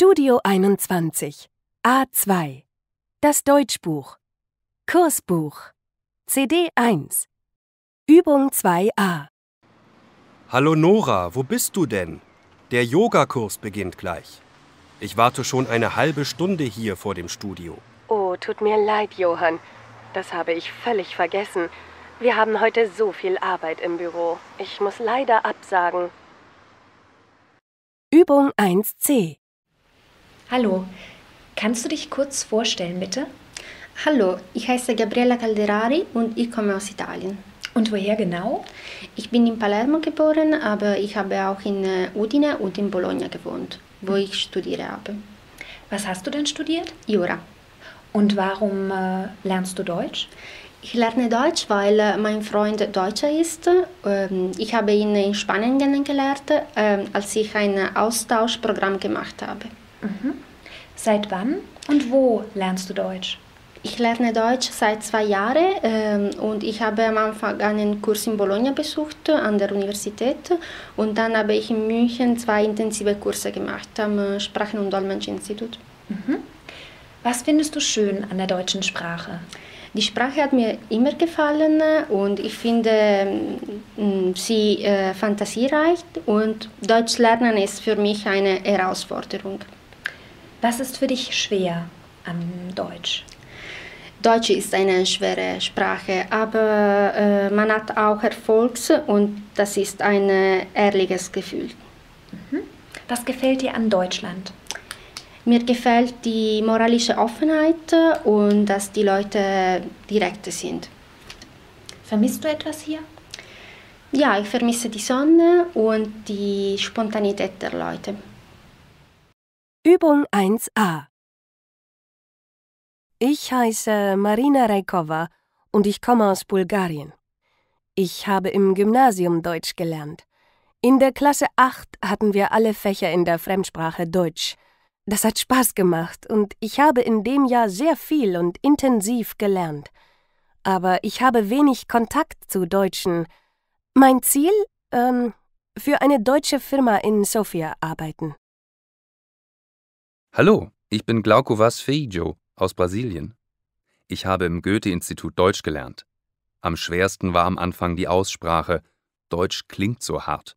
Studio 21 A2 Das Deutschbuch Kursbuch CD 1 Übung 2a Hallo Nora, wo bist du denn? Der Yogakurs beginnt gleich. Ich warte schon eine halbe Stunde hier vor dem Studio. Oh, tut mir leid, Johann. Das habe ich völlig vergessen. Wir haben heute so viel Arbeit im Büro. Ich muss leider absagen. Übung 1c Hallo, kannst du dich kurz vorstellen, bitte? Hallo, ich heiße Gabriella Calderari und ich komme aus Italien. Und woher genau? Ich bin in Palermo geboren, aber ich habe auch in äh, Udine und in Bologna gewohnt, wo ich studiere habe. Was hast du denn studiert? Jura. Und warum äh, lernst du Deutsch? Ich lerne Deutsch, weil äh, mein Freund Deutscher ist. Ähm, ich habe ihn in Spanien kennengelernt, ähm, als ich ein Austauschprogramm gemacht habe. Mhm. Seit wann und wo lernst du Deutsch? Ich lerne Deutsch seit zwei Jahren ähm, und ich habe am Anfang einen Kurs in Bologna besucht an der Universität und dann habe ich in München zwei intensive Kurse gemacht am äh, Sprachen- und Dolmetschinstitut. Mhm. Was findest du schön an der deutschen Sprache? Die Sprache hat mir immer gefallen und ich finde mm, mm, sie äh, fantasiereich und Deutsch lernen ist für mich eine Herausforderung. Was ist für dich schwer am Deutsch? Deutsch ist eine schwere Sprache, aber äh, man hat auch Erfolg und das ist ein ehrliches Gefühl. Mhm. Was gefällt dir an Deutschland? Mir gefällt die moralische Offenheit und dass die Leute direkt sind. Vermisst du etwas hier? Ja, ich vermisse die Sonne und die Spontanität der Leute. Übung 1a Ich heiße Marina Rajkova und ich komme aus Bulgarien. Ich habe im Gymnasium Deutsch gelernt. In der Klasse 8 hatten wir alle Fächer in der Fremdsprache Deutsch. Das hat Spaß gemacht und ich habe in dem Jahr sehr viel und intensiv gelernt. Aber ich habe wenig Kontakt zu Deutschen. Mein Ziel? Ähm, für eine deutsche Firma in Sofia arbeiten. Hallo, ich bin Glauco Vaz Feijo aus Brasilien. Ich habe im Goethe-Institut Deutsch gelernt. Am schwersten war am Anfang die Aussprache. Deutsch klingt so hart.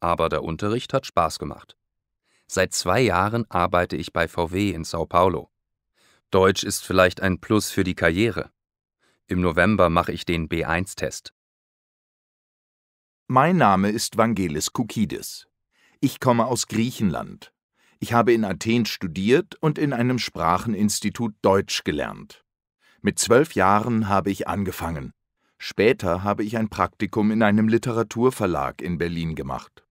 Aber der Unterricht hat Spaß gemacht. Seit zwei Jahren arbeite ich bei VW in Sao Paulo. Deutsch ist vielleicht ein Plus für die Karriere. Im November mache ich den B1-Test. Mein Name ist Vangelis Koukidis. Ich komme aus Griechenland. Ich habe in Athen studiert und in einem Spracheninstitut Deutsch gelernt. Mit zwölf Jahren habe ich angefangen. Später habe ich ein Praktikum in einem Literaturverlag in Berlin gemacht.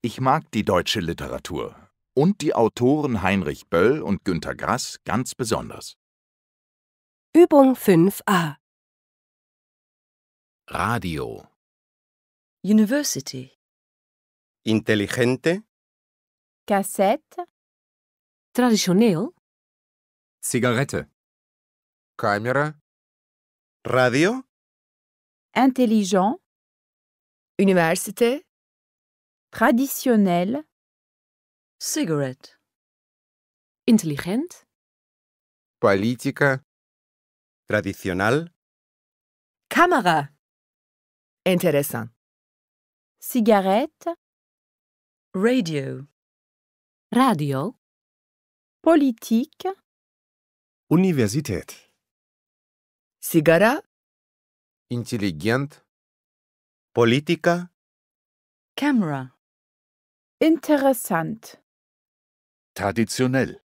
Ich mag die deutsche Literatur und die Autoren Heinrich Böll und Günter Grass ganz besonders. Übung 5a Radio University Intelligente Cassette. Traditionnel. Cigarette. Caméra. Radio. Intelligent. Université. Traditionnel. Cigarette. Intelligent. Politique. Traditionnel. Caméra. Intéressant. Cigarette. Radio. Radio, Politik, Universität, Sigara, intelligent, Politiker, Camera, interessant, traditionell,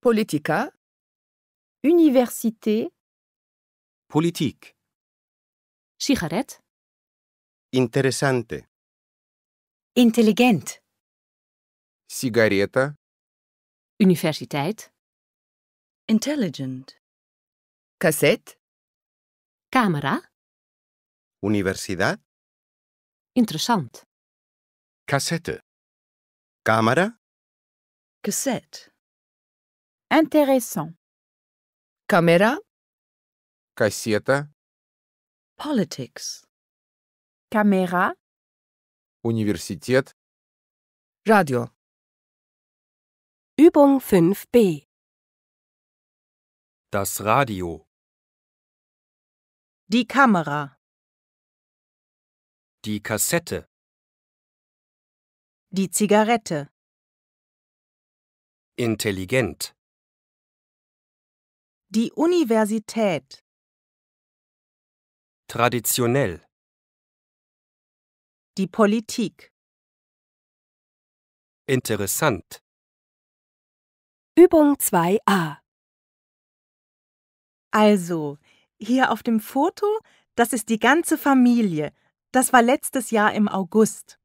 Politica, Université, Politik, sigaret, interessante, intelligent. Sigareta. Universiteit. Intelligent. Cassette. Camera. Universidad. Interessant. Cassette. Camera. Cassette. Intéressant. Camera. Casseta. Politics. Camera. Университет. Radio. Übung 5b Das Radio Die Kamera Die Kassette Die Zigarette Intelligent Die Universität Traditionell Die Politik Interessant Übung 2a. Also, hier auf dem Foto, das ist die ganze Familie. Das war letztes Jahr im August.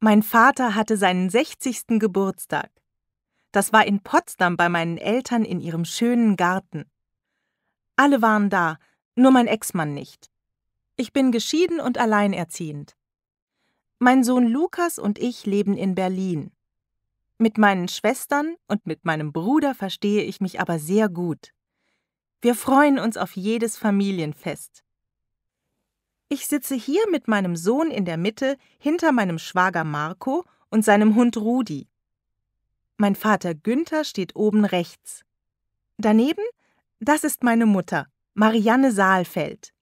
Mein Vater hatte seinen 60. Geburtstag. Das war in Potsdam bei meinen Eltern in ihrem schönen Garten. Alle waren da, nur mein Ex-Mann nicht. Ich bin geschieden und alleinerziehend. Mein Sohn Lukas und ich leben in Berlin. Mit meinen Schwestern und mit meinem Bruder verstehe ich mich aber sehr gut. Wir freuen uns auf jedes Familienfest. Ich sitze hier mit meinem Sohn in der Mitte hinter meinem Schwager Marco und seinem Hund Rudi. Mein Vater Günther steht oben rechts. Daneben, das ist meine Mutter, Marianne Saalfeld.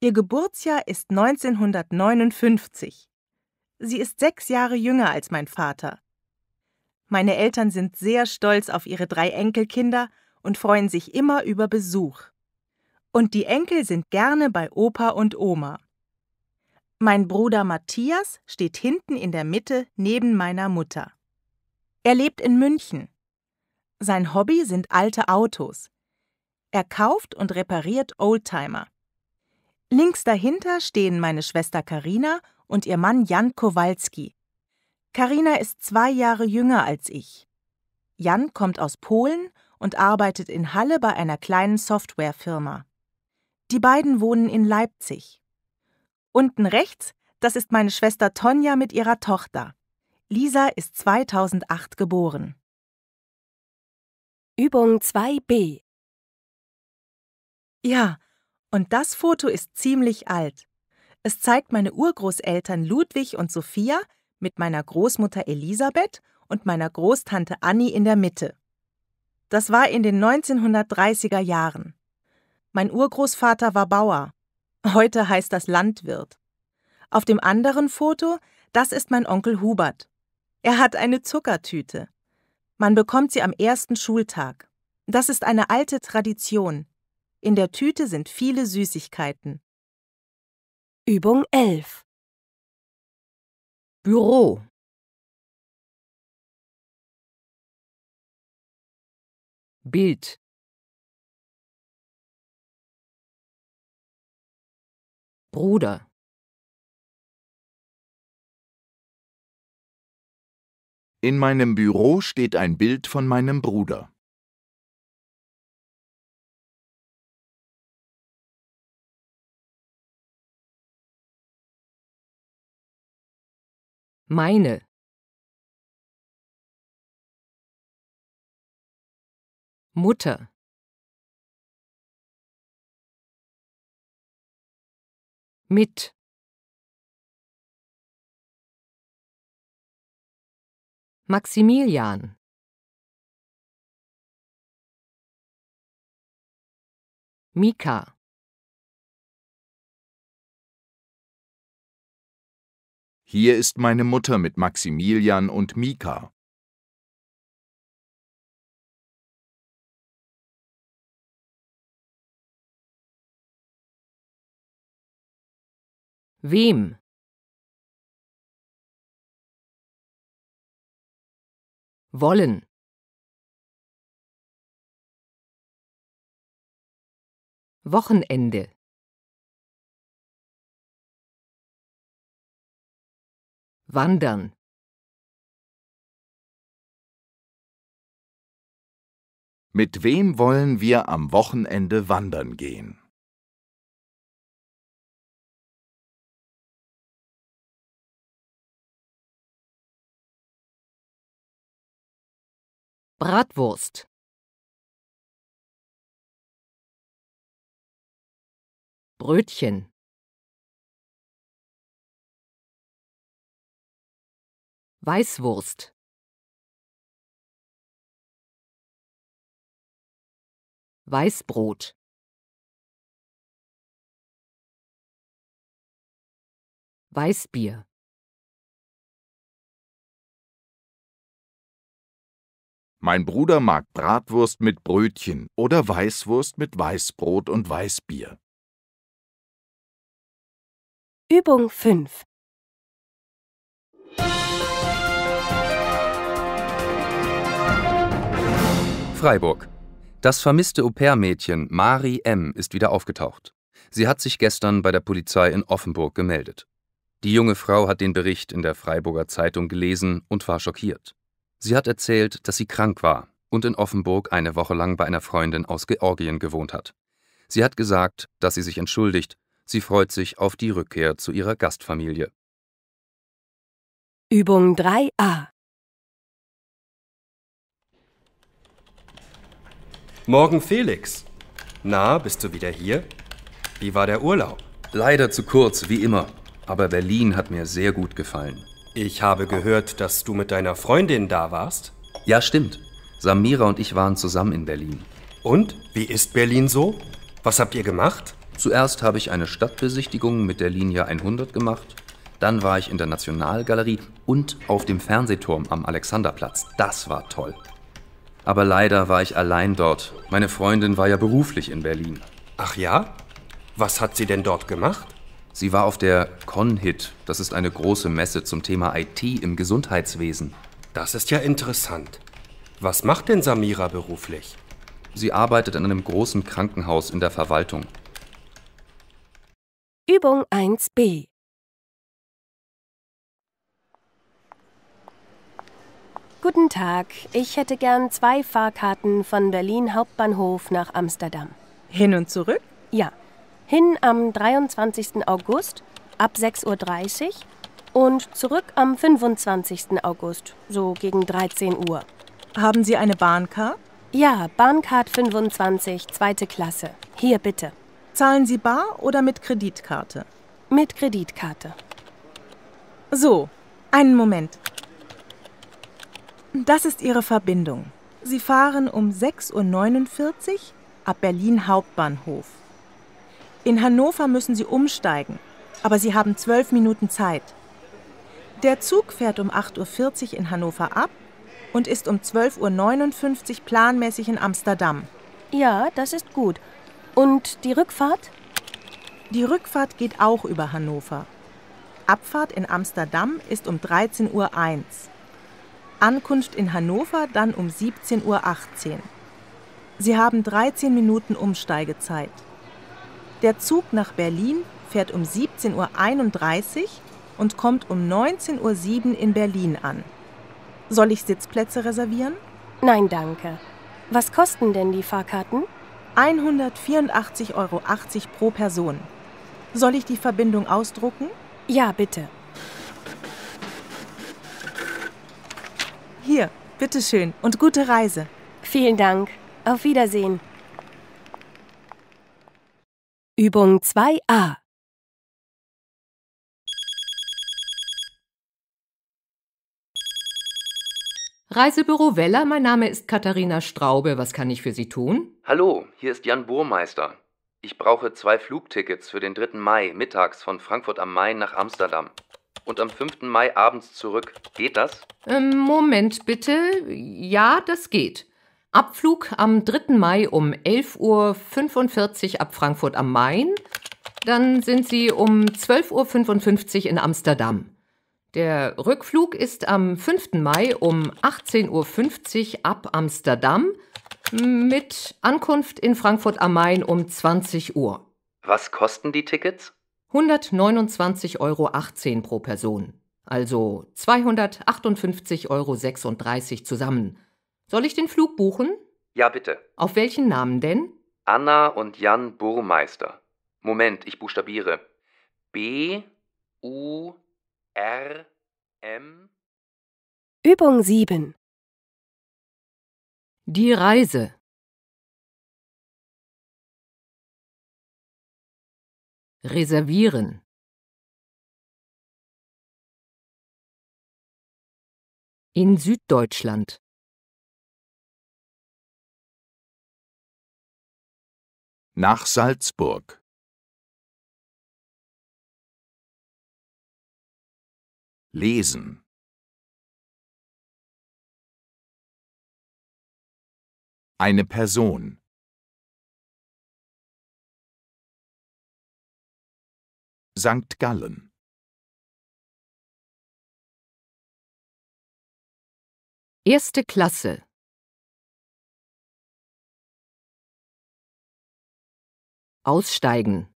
Ihr Geburtsjahr ist 1959. Sie ist sechs Jahre jünger als mein Vater. Meine Eltern sind sehr stolz auf ihre drei Enkelkinder und freuen sich immer über Besuch. Und die Enkel sind gerne bei Opa und Oma. Mein Bruder Matthias steht hinten in der Mitte neben meiner Mutter. Er lebt in München. Sein Hobby sind alte Autos. Er kauft und repariert Oldtimer. Links dahinter stehen meine Schwester Karina und ihr Mann Jan Kowalski. Karina ist zwei Jahre jünger als ich. Jan kommt aus Polen und arbeitet in Halle bei einer kleinen Softwarefirma. Die beiden wohnen in Leipzig. Unten rechts, das ist meine Schwester Tonja mit ihrer Tochter. Lisa ist 2008 geboren. Übung 2b. Ja, und das Foto ist ziemlich alt. Es zeigt meine Urgroßeltern Ludwig und Sophia, mit meiner Großmutter Elisabeth und meiner Großtante Annie in der Mitte. Das war in den 1930er Jahren. Mein Urgroßvater war Bauer. Heute heißt das Landwirt. Auf dem anderen Foto, das ist mein Onkel Hubert. Er hat eine Zuckertüte. Man bekommt sie am ersten Schultag. Das ist eine alte Tradition. In der Tüte sind viele Süßigkeiten. Übung 11. Büro Bild Bruder In meinem Büro steht ein Bild von meinem Bruder. meine Mutter mit Maximilian Mika Hier ist meine Mutter mit Maximilian und Mika. Wem? Wollen. Wochenende Wandern. Mit wem wollen wir am Wochenende wandern gehen? Bratwurst Brötchen Weißwurst Weißbrot Weißbier Mein Bruder mag Bratwurst mit Brötchen oder Weißwurst mit Weißbrot und Weißbier. Übung 5 Freiburg. Das vermisste Au-pair-Mädchen Mari M. ist wieder aufgetaucht. Sie hat sich gestern bei der Polizei in Offenburg gemeldet. Die junge Frau hat den Bericht in der Freiburger Zeitung gelesen und war schockiert. Sie hat erzählt, dass sie krank war und in Offenburg eine Woche lang bei einer Freundin aus Georgien gewohnt hat. Sie hat gesagt, dass sie sich entschuldigt, sie freut sich auf die Rückkehr zu ihrer Gastfamilie. Übung 3a Morgen, Felix. Na, bist du wieder hier? Wie war der Urlaub? Leider zu kurz, wie immer. Aber Berlin hat mir sehr gut gefallen. Ich habe gehört, dass du mit deiner Freundin da warst. Ja, stimmt. Samira und ich waren zusammen in Berlin. Und? Wie ist Berlin so? Was habt ihr gemacht? Zuerst habe ich eine Stadtbesichtigung mit der Linie 100 gemacht. Dann war ich in der Nationalgalerie und auf dem Fernsehturm am Alexanderplatz. Das war toll. Aber leider war ich allein dort. Meine Freundin war ja beruflich in Berlin. Ach ja? Was hat sie denn dort gemacht? Sie war auf der ConHit. Das ist eine große Messe zum Thema IT im Gesundheitswesen. Das ist ja interessant. Was macht denn Samira beruflich? Sie arbeitet in einem großen Krankenhaus in der Verwaltung. Übung 1b Guten Tag, ich hätte gern zwei Fahrkarten von Berlin Hauptbahnhof nach Amsterdam. Hin und zurück? Ja. Hin am 23. August ab 6.30 Uhr und zurück am 25. August, so gegen 13 Uhr. Haben Sie eine Bahncard? Ja, Bahncard 25, zweite Klasse. Hier bitte. Zahlen Sie bar oder mit Kreditkarte? Mit Kreditkarte. So, einen Moment. Das ist ihre Verbindung. Sie fahren um 6.49 Uhr ab Berlin Hauptbahnhof. In Hannover müssen sie umsteigen, aber sie haben zwölf Minuten Zeit. Der Zug fährt um 8.40 Uhr in Hannover ab und ist um 12.59 Uhr planmäßig in Amsterdam. Ja, das ist gut. Und die Rückfahrt? Die Rückfahrt geht auch über Hannover. Abfahrt in Amsterdam ist um 13.01 Uhr. Ankunft in Hannover dann um 17.18 Uhr. Sie haben 13 Minuten Umsteigezeit. Der Zug nach Berlin fährt um 17.31 Uhr und kommt um 19.07 Uhr in Berlin an. Soll ich Sitzplätze reservieren? Nein, danke. Was kosten denn die Fahrkarten? 184,80 Euro pro Person. Soll ich die Verbindung ausdrucken? Ja, bitte. Hier, bitteschön und gute Reise. Vielen Dank. Auf Wiedersehen. Übung 2a Reisebüro Weller, mein Name ist Katharina Straube. Was kann ich für Sie tun? Hallo, hier ist Jan Burmeister. Ich brauche zwei Flugtickets für den 3. Mai mittags von Frankfurt am Main nach Amsterdam und am 5. Mai abends zurück. Geht das? Ähm, Moment bitte. Ja, das geht. Abflug am 3. Mai um 11.45 Uhr ab Frankfurt am Main. Dann sind Sie um 12.55 Uhr in Amsterdam. Der Rückflug ist am 5. Mai um 18.50 Uhr ab Amsterdam mit Ankunft in Frankfurt am Main um 20 Uhr. Was kosten die Tickets? 129,18 Euro pro Person, also 258,36 Euro zusammen. Soll ich den Flug buchen? Ja, bitte. Auf welchen Namen denn? Anna und Jan Burmeister. Moment, ich buchstabiere. B U R M Übung 7 Die Reise Reservieren. In Süddeutschland. Nach Salzburg. Lesen. Eine Person. St. Gallen Erste Klasse Aussteigen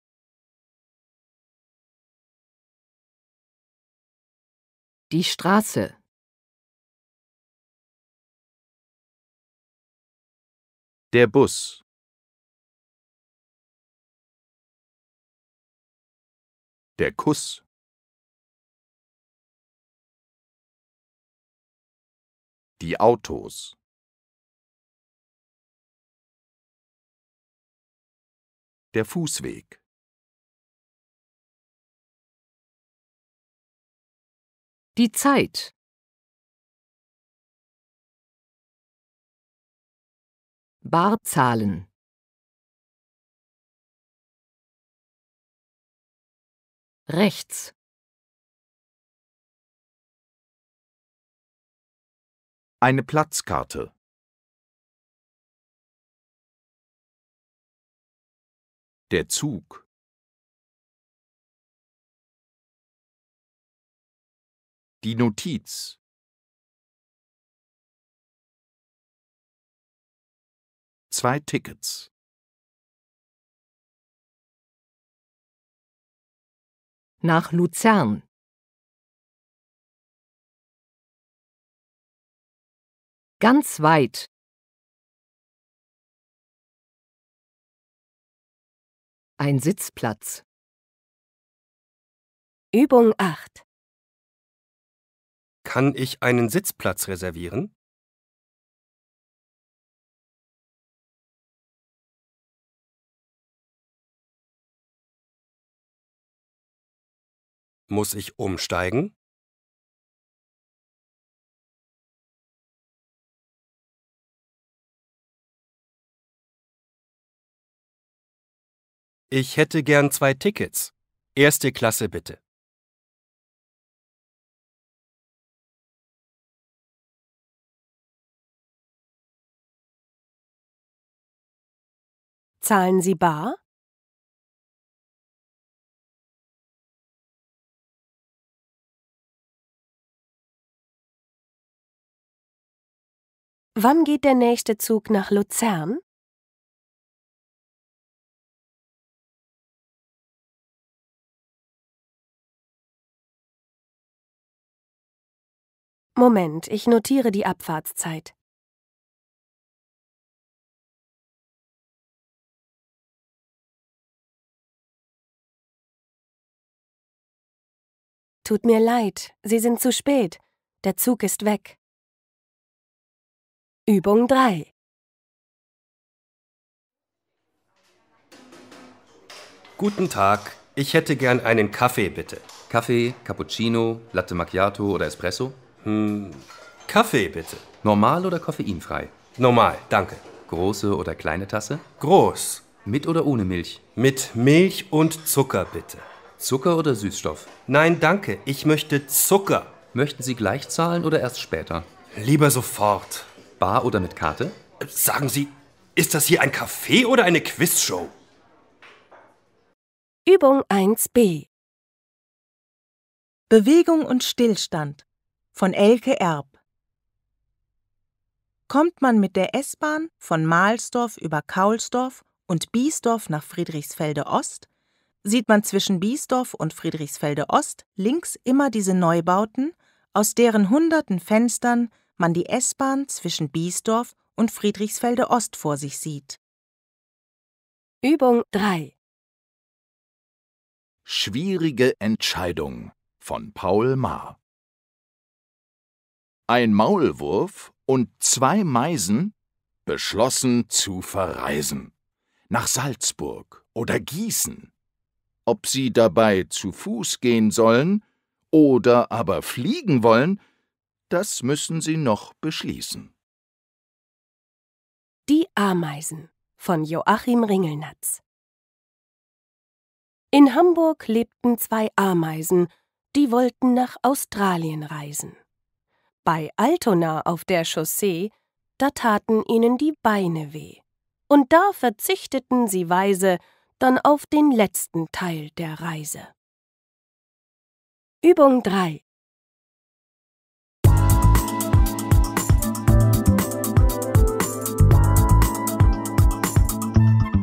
Die Straße Der Bus Der Kuss Die Autos Der Fußweg Die Zeit Barzahlen Rechts. Eine Platzkarte. Der Zug. Die Notiz. Zwei Tickets. nach Luzern. Ganz weit. Ein Sitzplatz. Übung 8. Kann ich einen Sitzplatz reservieren? Muss ich umsteigen? Ich hätte gern zwei Tickets. Erste Klasse bitte. Zahlen Sie bar? Wann geht der nächste Zug nach Luzern? Moment, ich notiere die Abfahrtszeit. Tut mir leid, Sie sind zu spät. Der Zug ist weg. Übung 3. Guten Tag, ich hätte gern einen Kaffee, bitte. Kaffee, Cappuccino, Latte Macchiato oder Espresso? Hm, Kaffee, bitte. Normal oder koffeinfrei? Normal, danke. Große oder kleine Tasse? Groß. Mit oder ohne Milch? Mit Milch und Zucker, bitte. Zucker oder Süßstoff? Nein, danke. Ich möchte Zucker. Möchten Sie gleich zahlen oder erst später? Lieber sofort bar oder mit Karte? Sagen Sie, ist das hier ein Café oder eine Quizshow? Übung 1b Bewegung und Stillstand von Elke Erb Kommt man mit der S-Bahn von Mahlsdorf über Kaulsdorf und Biesdorf nach Friedrichsfelde Ost, sieht man zwischen Biesdorf und Friedrichsfelde Ost links immer diese Neubauten, aus deren hunderten Fenstern man die S-Bahn zwischen Biesdorf und Friedrichsfelde Ost vor sich sieht. Übung 3 Schwierige Entscheidung von Paul Mahr Ein Maulwurf und zwei Meisen beschlossen zu verreisen nach Salzburg oder Gießen. Ob sie dabei zu Fuß gehen sollen oder aber fliegen wollen, das müssen Sie noch beschließen. Die Ameisen von Joachim Ringelnatz In Hamburg lebten zwei Ameisen, die wollten nach Australien reisen. Bei Altona auf der Chaussee, da taten ihnen die Beine weh. Und da verzichteten sie weise dann auf den letzten Teil der Reise. Übung 3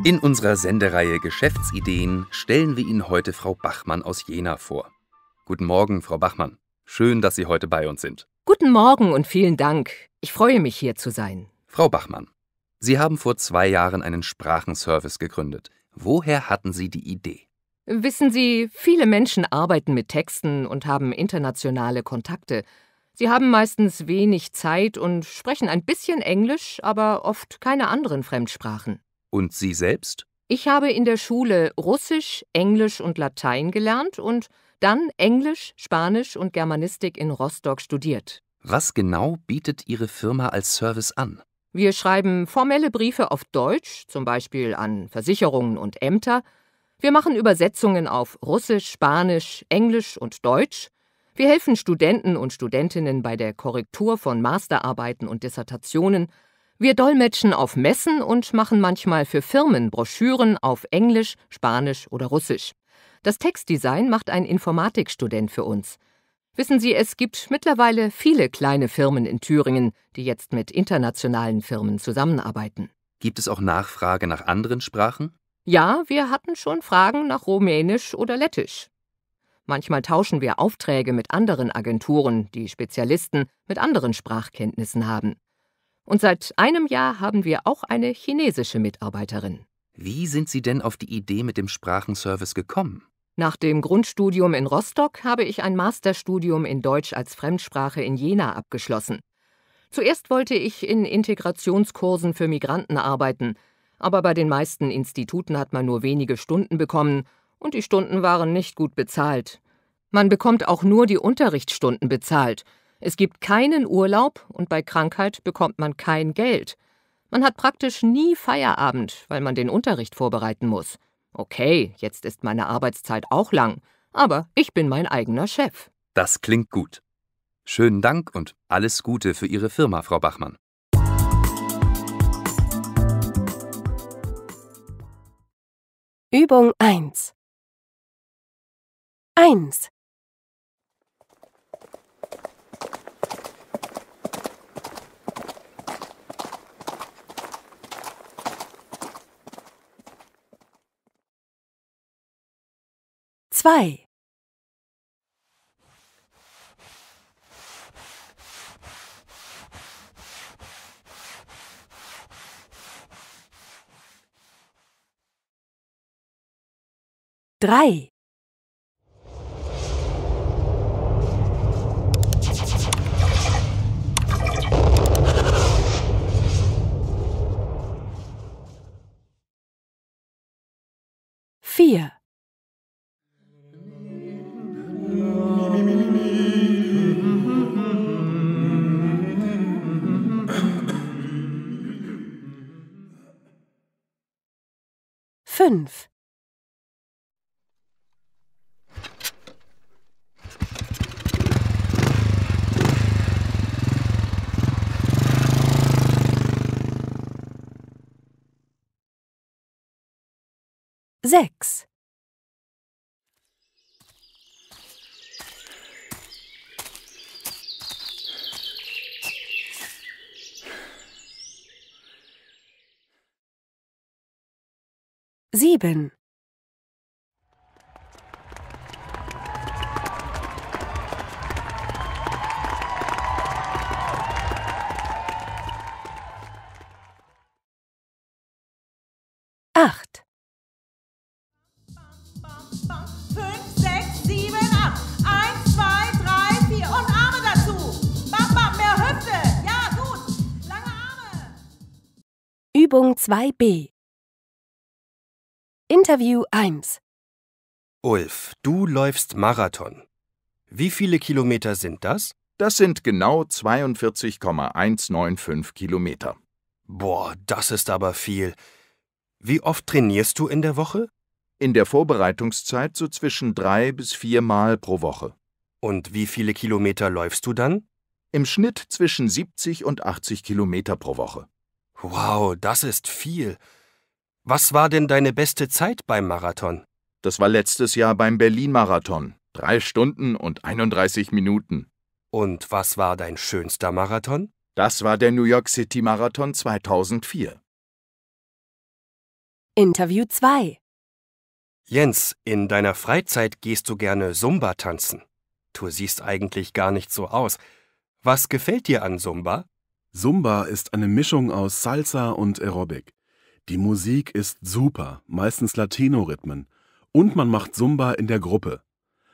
In unserer Sendereihe Geschäftsideen stellen wir Ihnen heute Frau Bachmann aus Jena vor. Guten Morgen, Frau Bachmann. Schön, dass Sie heute bei uns sind. Guten Morgen und vielen Dank. Ich freue mich, hier zu sein. Frau Bachmann, Sie haben vor zwei Jahren einen Sprachenservice gegründet. Woher hatten Sie die Idee? Wissen Sie, viele Menschen arbeiten mit Texten und haben internationale Kontakte. Sie haben meistens wenig Zeit und sprechen ein bisschen Englisch, aber oft keine anderen Fremdsprachen. Und Sie selbst? Ich habe in der Schule Russisch, Englisch und Latein gelernt und dann Englisch, Spanisch und Germanistik in Rostock studiert. Was genau bietet Ihre Firma als Service an? Wir schreiben formelle Briefe auf Deutsch, zum Beispiel an Versicherungen und Ämter. Wir machen Übersetzungen auf Russisch, Spanisch, Englisch und Deutsch. Wir helfen Studenten und Studentinnen bei der Korrektur von Masterarbeiten und Dissertationen wir dolmetschen auf Messen und machen manchmal für Firmen Broschüren auf Englisch, Spanisch oder Russisch. Das Textdesign macht ein Informatikstudent für uns. Wissen Sie, es gibt mittlerweile viele kleine Firmen in Thüringen, die jetzt mit internationalen Firmen zusammenarbeiten. Gibt es auch Nachfrage nach anderen Sprachen? Ja, wir hatten schon Fragen nach Rumänisch oder Lettisch. Manchmal tauschen wir Aufträge mit anderen Agenturen, die Spezialisten mit anderen Sprachkenntnissen haben. Und seit einem Jahr haben wir auch eine chinesische Mitarbeiterin. Wie sind Sie denn auf die Idee mit dem Sprachenservice gekommen? Nach dem Grundstudium in Rostock habe ich ein Masterstudium in Deutsch als Fremdsprache in Jena abgeschlossen. Zuerst wollte ich in Integrationskursen für Migranten arbeiten, aber bei den meisten Instituten hat man nur wenige Stunden bekommen und die Stunden waren nicht gut bezahlt. Man bekommt auch nur die Unterrichtsstunden bezahlt, es gibt keinen Urlaub und bei Krankheit bekommt man kein Geld. Man hat praktisch nie Feierabend, weil man den Unterricht vorbereiten muss. Okay, jetzt ist meine Arbeitszeit auch lang, aber ich bin mein eigener Chef. Das klingt gut. Schönen Dank und alles Gute für Ihre Firma, Frau Bachmann. Übung 1 1 2 3 4 fünf. Sechs. 7. Acht. Fünf, sechs, sieben, acht. Eins, zwei, drei, vier und Arme dazu. Bam, mehr Hüfte. Ja, gut. Lange Arme. Übung 2b. Interview 1 Ulf, du läufst Marathon. Wie viele Kilometer sind das? Das sind genau 42,195 Kilometer. Boah, das ist aber viel. Wie oft trainierst du in der Woche? In der Vorbereitungszeit so zwischen drei bis vier Mal pro Woche. Und wie viele Kilometer läufst du dann? Im Schnitt zwischen 70 und 80 Kilometer pro Woche. Wow, das ist viel. Was war denn deine beste Zeit beim Marathon? Das war letztes Jahr beim Berlin-Marathon. Drei Stunden und 31 Minuten. Und was war dein schönster Marathon? Das war der New York City Marathon 2004. Interview 2 Jens, in deiner Freizeit gehst du gerne Sumba tanzen. Du siehst eigentlich gar nicht so aus. Was gefällt dir an Sumba? Sumba ist eine Mischung aus Salsa und Aerobic. Die Musik ist super, meistens Latino-Rhythmen. Und man macht Zumba in der Gruppe.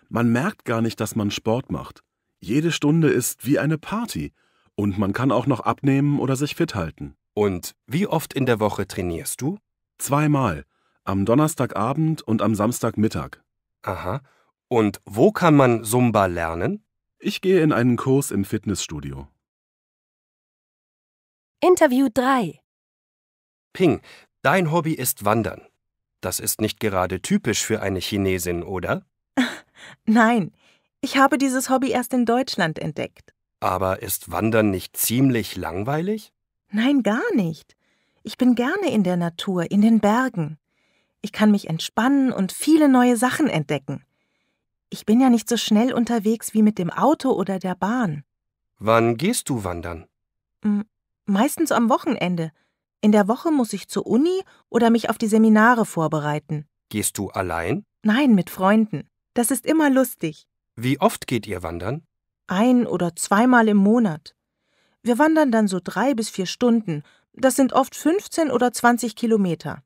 Man merkt gar nicht, dass man Sport macht. Jede Stunde ist wie eine Party. Und man kann auch noch abnehmen oder sich fit halten. Und wie oft in der Woche trainierst du? Zweimal. Am Donnerstagabend und am Samstagmittag. Aha. Und wo kann man Zumba lernen? Ich gehe in einen Kurs im Fitnessstudio. Interview 3 Ping, dein Hobby ist Wandern. Das ist nicht gerade typisch für eine Chinesin, oder? Nein, ich habe dieses Hobby erst in Deutschland entdeckt. Aber ist Wandern nicht ziemlich langweilig? Nein, gar nicht. Ich bin gerne in der Natur, in den Bergen. Ich kann mich entspannen und viele neue Sachen entdecken. Ich bin ja nicht so schnell unterwegs wie mit dem Auto oder der Bahn. Wann gehst du wandern? Hm, meistens am Wochenende, in der Woche muss ich zur Uni oder mich auf die Seminare vorbereiten. Gehst du allein? Nein, mit Freunden. Das ist immer lustig. Wie oft geht ihr wandern? Ein oder zweimal im Monat. Wir wandern dann so drei bis vier Stunden. Das sind oft 15 oder 20 Kilometer.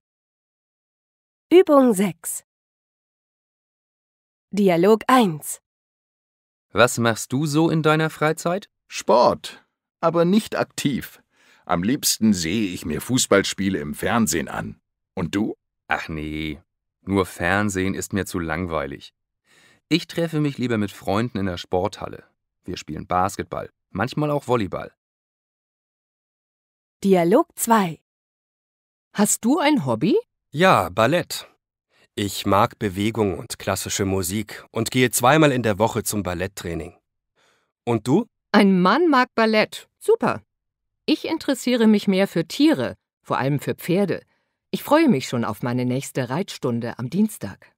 Übung 6 Dialog 1 Was machst du so in deiner Freizeit? Sport, aber nicht aktiv. Am liebsten sehe ich mir Fußballspiele im Fernsehen an. Und du? Ach nee, nur Fernsehen ist mir zu langweilig. Ich treffe mich lieber mit Freunden in der Sporthalle. Wir spielen Basketball, manchmal auch Volleyball. Dialog 2 Hast du ein Hobby? Ja, Ballett. Ich mag Bewegung und klassische Musik und gehe zweimal in der Woche zum Balletttraining. Und du? Ein Mann mag Ballett. Super. Ich interessiere mich mehr für Tiere, vor allem für Pferde. Ich freue mich schon auf meine nächste Reitstunde am Dienstag.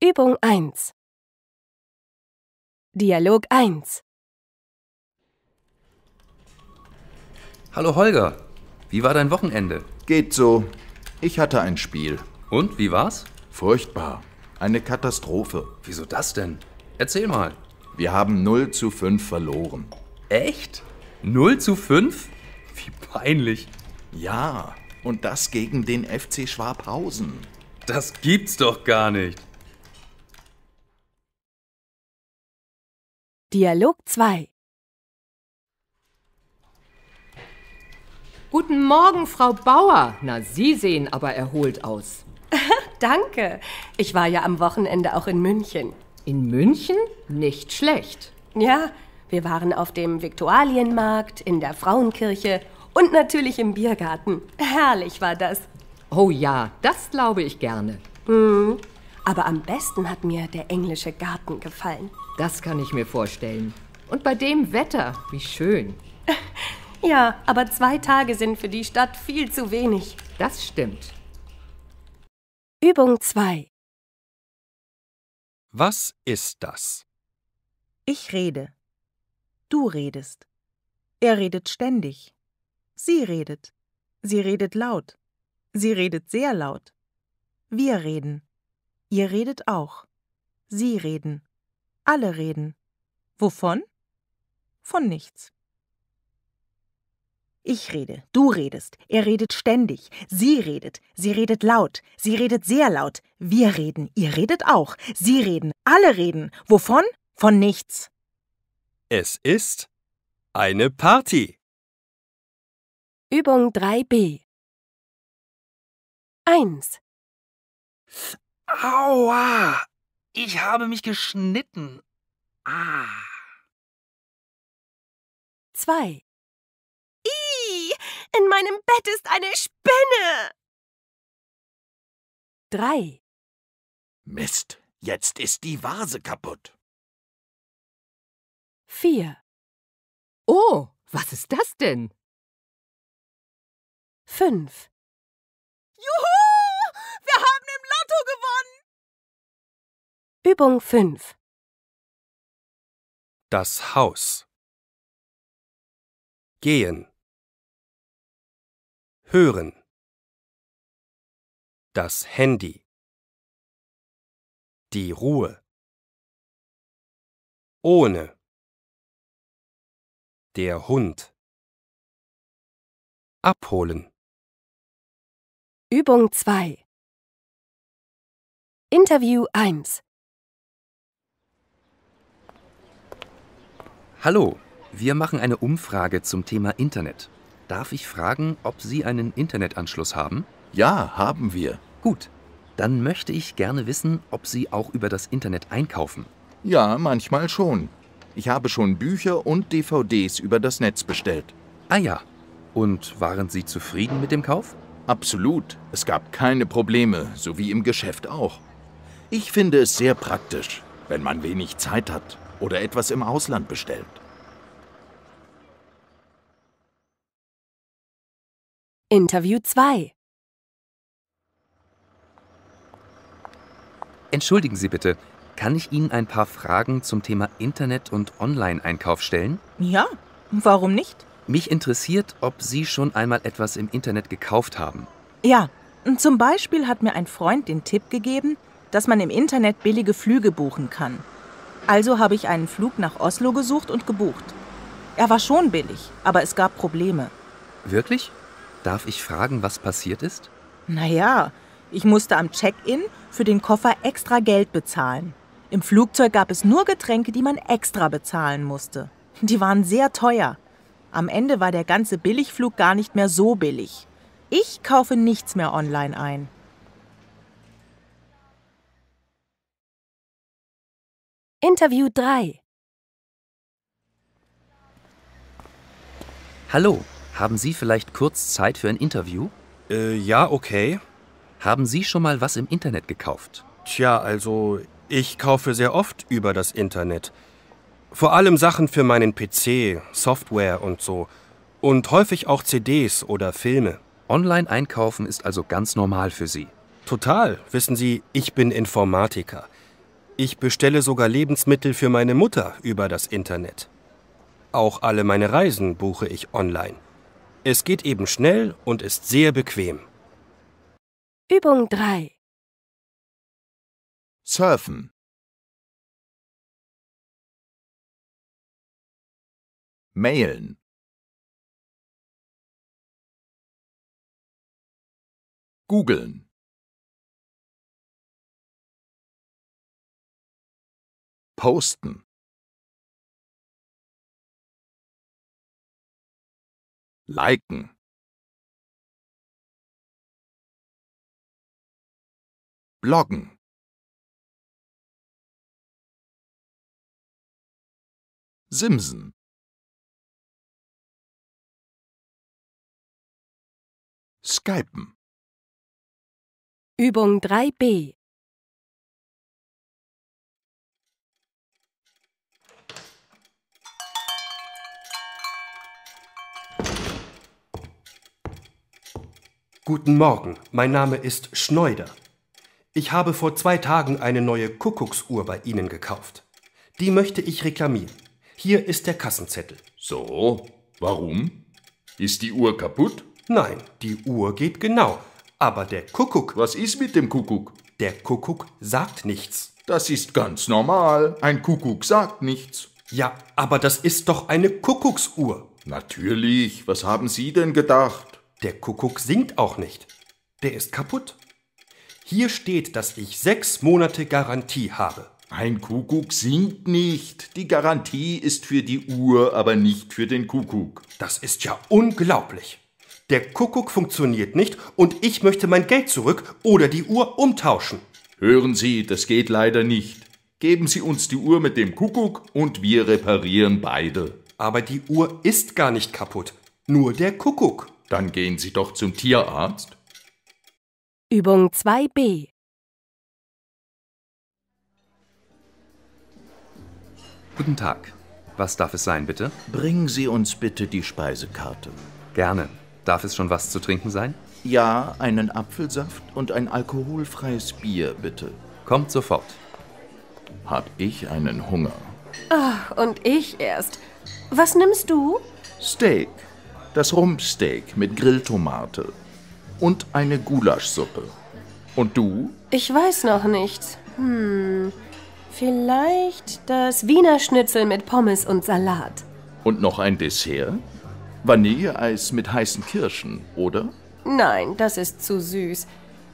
Übung 1 Dialog 1 Hallo Holger, wie war dein Wochenende? Geht so. Ich hatte ein Spiel. Und wie war's? Furchtbar. Eine Katastrophe. Wieso das denn? Erzähl mal. Wir haben 0 zu 5 verloren. Echt? 0 zu 5? Wie peinlich. Ja, und das gegen den FC Schwabhausen. Das gibt's doch gar nicht. Dialog 2 Guten Morgen, Frau Bauer. Na, Sie sehen aber erholt aus. Danke. Ich war ja am Wochenende auch in München. In München? Nicht schlecht. Ja, wir waren auf dem Viktualienmarkt, in der Frauenkirche und natürlich im Biergarten. Herrlich war das. Oh ja, das glaube ich gerne. Mhm. Aber am besten hat mir der englische Garten gefallen. Das kann ich mir vorstellen. Und bei dem Wetter, wie schön. Ja, aber zwei Tage sind für die Stadt viel zu wenig. Das stimmt. Übung 2. Was ist das? Ich rede. Du redest. Er redet ständig. Sie redet. Sie redet laut. Sie redet sehr laut. Wir reden. Ihr redet auch. Sie reden. Alle reden. Wovon? Von nichts. Ich rede, du redest, er redet ständig, sie redet, sie redet laut, sie redet sehr laut, wir reden, ihr redet auch, sie reden, alle reden. Wovon? Von nichts. Es ist eine Party. Übung 3b 1. Aua! Ich habe mich geschnitten. Ah. 2. Ih, in meinem Bett ist eine Spinne. 3. Mist, jetzt ist die Vase kaputt. 4. Oh, was ist das denn? 5. Juhu! Wir haben im Lotto gewonnen! Übung 5. Das Haus. Gehen. Hören. Das Handy. Die Ruhe. Ohne. Der Hund. Abholen. Übung 2. Interview 1. Hallo, wir machen eine Umfrage zum Thema Internet. Darf ich fragen, ob Sie einen Internetanschluss haben? Ja, haben wir. Gut, dann möchte ich gerne wissen, ob Sie auch über das Internet einkaufen. Ja, manchmal schon. Ich habe schon Bücher und DVDs über das Netz bestellt. Ah ja. Und waren Sie zufrieden mit dem Kauf? Absolut. Es gab keine Probleme, so wie im Geschäft auch. Ich finde es sehr praktisch, wenn man wenig Zeit hat oder etwas im Ausland bestellt. Interview 2 Entschuldigen Sie bitte, kann ich Ihnen ein paar Fragen zum Thema Internet und Online-Einkauf stellen? Ja, warum nicht? Mich interessiert, ob Sie schon einmal etwas im Internet gekauft haben. Ja, zum Beispiel hat mir ein Freund den Tipp gegeben, dass man im Internet billige Flüge buchen kann. Also habe ich einen Flug nach Oslo gesucht und gebucht. Er war schon billig, aber es gab Probleme. Wirklich? Darf ich fragen, was passiert ist? Naja, ich musste am Check-in für den Koffer extra Geld bezahlen. Im Flugzeug gab es nur Getränke, die man extra bezahlen musste. Die waren sehr teuer. Am Ende war der ganze Billigflug gar nicht mehr so billig. Ich kaufe nichts mehr online ein. Interview 3 Hallo, haben Sie vielleicht kurz Zeit für ein Interview? Äh, ja, okay. Haben Sie schon mal was im Internet gekauft? Tja, also ich kaufe sehr oft über das Internet. Vor allem Sachen für meinen PC, Software und so. Und häufig auch CDs oder Filme. Online-Einkaufen ist also ganz normal für Sie. Total. Wissen Sie, ich bin Informatiker. Ich bestelle sogar Lebensmittel für meine Mutter über das Internet. Auch alle meine Reisen buche ich online. Es geht eben schnell und ist sehr bequem. Übung 3 Surfen Mailen Googeln Posten Liken Bloggen Simsen Skypen Übung 3b Guten Morgen, mein Name ist Schneider. Ich habe vor zwei Tagen eine neue Kuckucksuhr bei Ihnen gekauft. Die möchte ich reklamieren. Hier ist der Kassenzettel. So, warum? Ist die Uhr kaputt? Nein, die Uhr geht genau. Aber der Kuckuck. Was ist mit dem Kuckuck? Der Kuckuck sagt nichts. Das ist ganz normal. Ein Kuckuck sagt nichts. Ja, aber das ist doch eine Kuckucksuhr. Natürlich. Was haben Sie denn gedacht? Der Kuckuck singt auch nicht. Der ist kaputt. Hier steht, dass ich sechs Monate Garantie habe. Ein Kuckuck singt nicht. Die Garantie ist für die Uhr, aber nicht für den Kuckuck. Das ist ja unglaublich. Der Kuckuck funktioniert nicht und ich möchte mein Geld zurück oder die Uhr umtauschen. Hören Sie, das geht leider nicht. Geben Sie uns die Uhr mit dem Kuckuck und wir reparieren beide. Aber die Uhr ist gar nicht kaputt, nur der Kuckuck. Dann gehen Sie doch zum Tierarzt. Übung 2b Guten Tag. Was darf es sein, bitte? Bringen Sie uns bitte die Speisekarte. Gerne. Darf es schon was zu trinken sein? Ja, einen Apfelsaft und ein alkoholfreies Bier, bitte. Kommt sofort. Hab ich einen Hunger. Ach, und ich erst. Was nimmst du? Steak. Das Rumpsteak mit Grilltomate. Und eine Gulaschsuppe. Und du? Ich weiß noch nichts. Hm. Vielleicht das Wiener Schnitzel mit Pommes und Salat. Und noch ein Dessert? Vanilleeis mit heißen Kirschen, oder? Nein, das ist zu süß.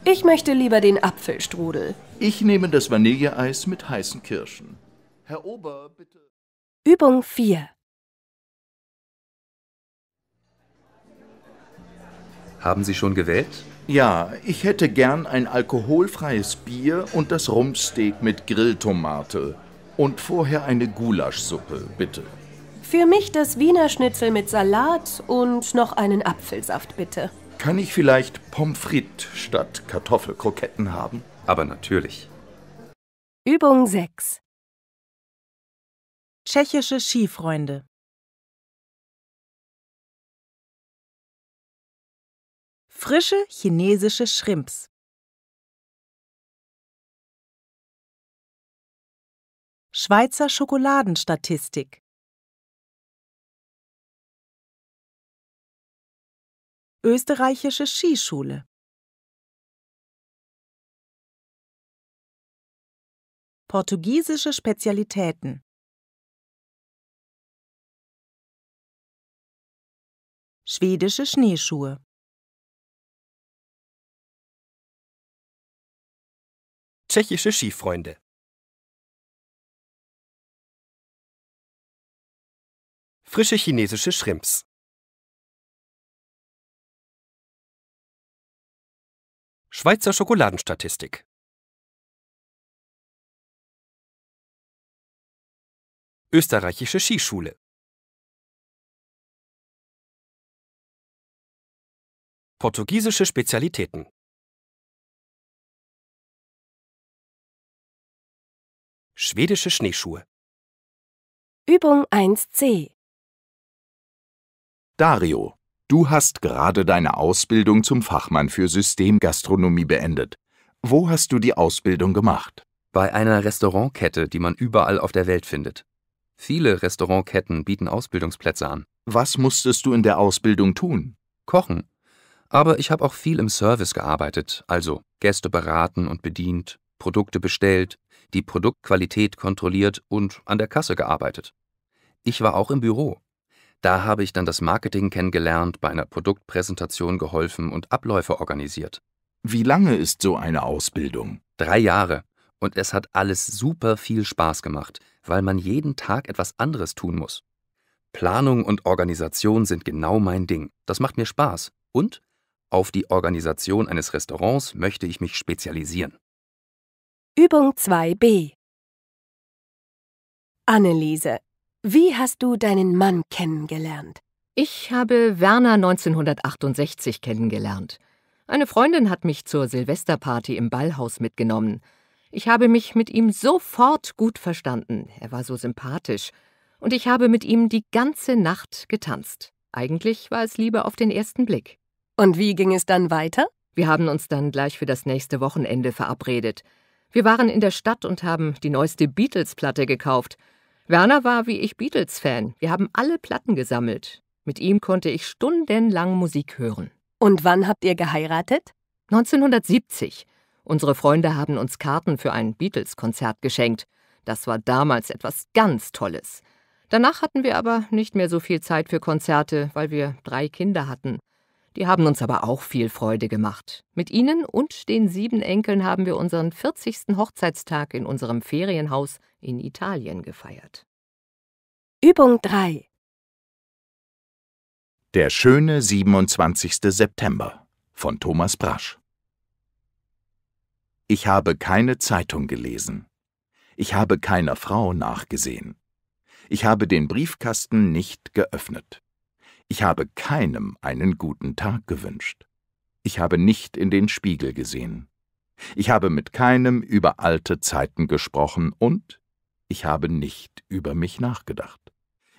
Ich möchte lieber den Apfelstrudel. Ich nehme das Vanilleeis mit heißen Kirschen. Herr Ober, bitte. Übung 4 Haben Sie schon gewählt? Ja, ich hätte gern ein alkoholfreies Bier und das Rumpsteak mit Grilltomate. Und vorher eine Gulaschsuppe, bitte. Für mich das Wiener Schnitzel mit Salat und noch einen Apfelsaft, bitte. Kann ich vielleicht Pommes frites statt Kartoffelkroketten haben? Aber natürlich. Übung 6 Tschechische Skifreunde Frische chinesische Shrimps. Schweizer Schokoladenstatistik. Österreichische Skischule. Portugiesische Spezialitäten. Schwedische Schneeschuhe. Tschechische Skifreunde. Frische chinesische Shrimps. Schweizer Schokoladenstatistik. Österreichische Skischule. Portugiesische Spezialitäten. Schwedische Schneeschuhe. Übung 1c. Dario, du hast gerade deine Ausbildung zum Fachmann für Systemgastronomie beendet. Wo hast du die Ausbildung gemacht? Bei einer Restaurantkette, die man überall auf der Welt findet. Viele Restaurantketten bieten Ausbildungsplätze an. Was musstest du in der Ausbildung tun? Kochen. Aber ich habe auch viel im Service gearbeitet, also Gäste beraten und bedient, Produkte bestellt, die Produktqualität kontrolliert und an der Kasse gearbeitet. Ich war auch im Büro. Da habe ich dann das Marketing kennengelernt, bei einer Produktpräsentation geholfen und Abläufe organisiert. Wie lange ist so eine Ausbildung? Drei Jahre. Und es hat alles super viel Spaß gemacht, weil man jeden Tag etwas anderes tun muss. Planung und Organisation sind genau mein Ding. Das macht mir Spaß. Und auf die Organisation eines Restaurants möchte ich mich spezialisieren. Übung 2b Anneliese, wie hast du deinen Mann kennengelernt? Ich habe Werner 1968 kennengelernt. Eine Freundin hat mich zur Silvesterparty im Ballhaus mitgenommen. Ich habe mich mit ihm sofort gut verstanden. Er war so sympathisch. Und ich habe mit ihm die ganze Nacht getanzt. Eigentlich war es Liebe auf den ersten Blick. Und wie ging es dann weiter? Wir haben uns dann gleich für das nächste Wochenende verabredet. Wir waren in der Stadt und haben die neueste Beatles-Platte gekauft. Werner war wie ich Beatles-Fan. Wir haben alle Platten gesammelt. Mit ihm konnte ich stundenlang Musik hören. Und wann habt ihr geheiratet? 1970. Unsere Freunde haben uns Karten für ein Beatles-Konzert geschenkt. Das war damals etwas ganz Tolles. Danach hatten wir aber nicht mehr so viel Zeit für Konzerte, weil wir drei Kinder hatten. Die haben uns aber auch viel Freude gemacht. Mit ihnen und den sieben Enkeln haben wir unseren 40. Hochzeitstag in unserem Ferienhaus in Italien gefeiert. Übung 3 Der schöne 27. September von Thomas Brasch Ich habe keine Zeitung gelesen. Ich habe keiner Frau nachgesehen. Ich habe den Briefkasten nicht geöffnet. Ich habe keinem einen guten Tag gewünscht. Ich habe nicht in den Spiegel gesehen. Ich habe mit keinem über alte Zeiten gesprochen und ich habe nicht über mich nachgedacht.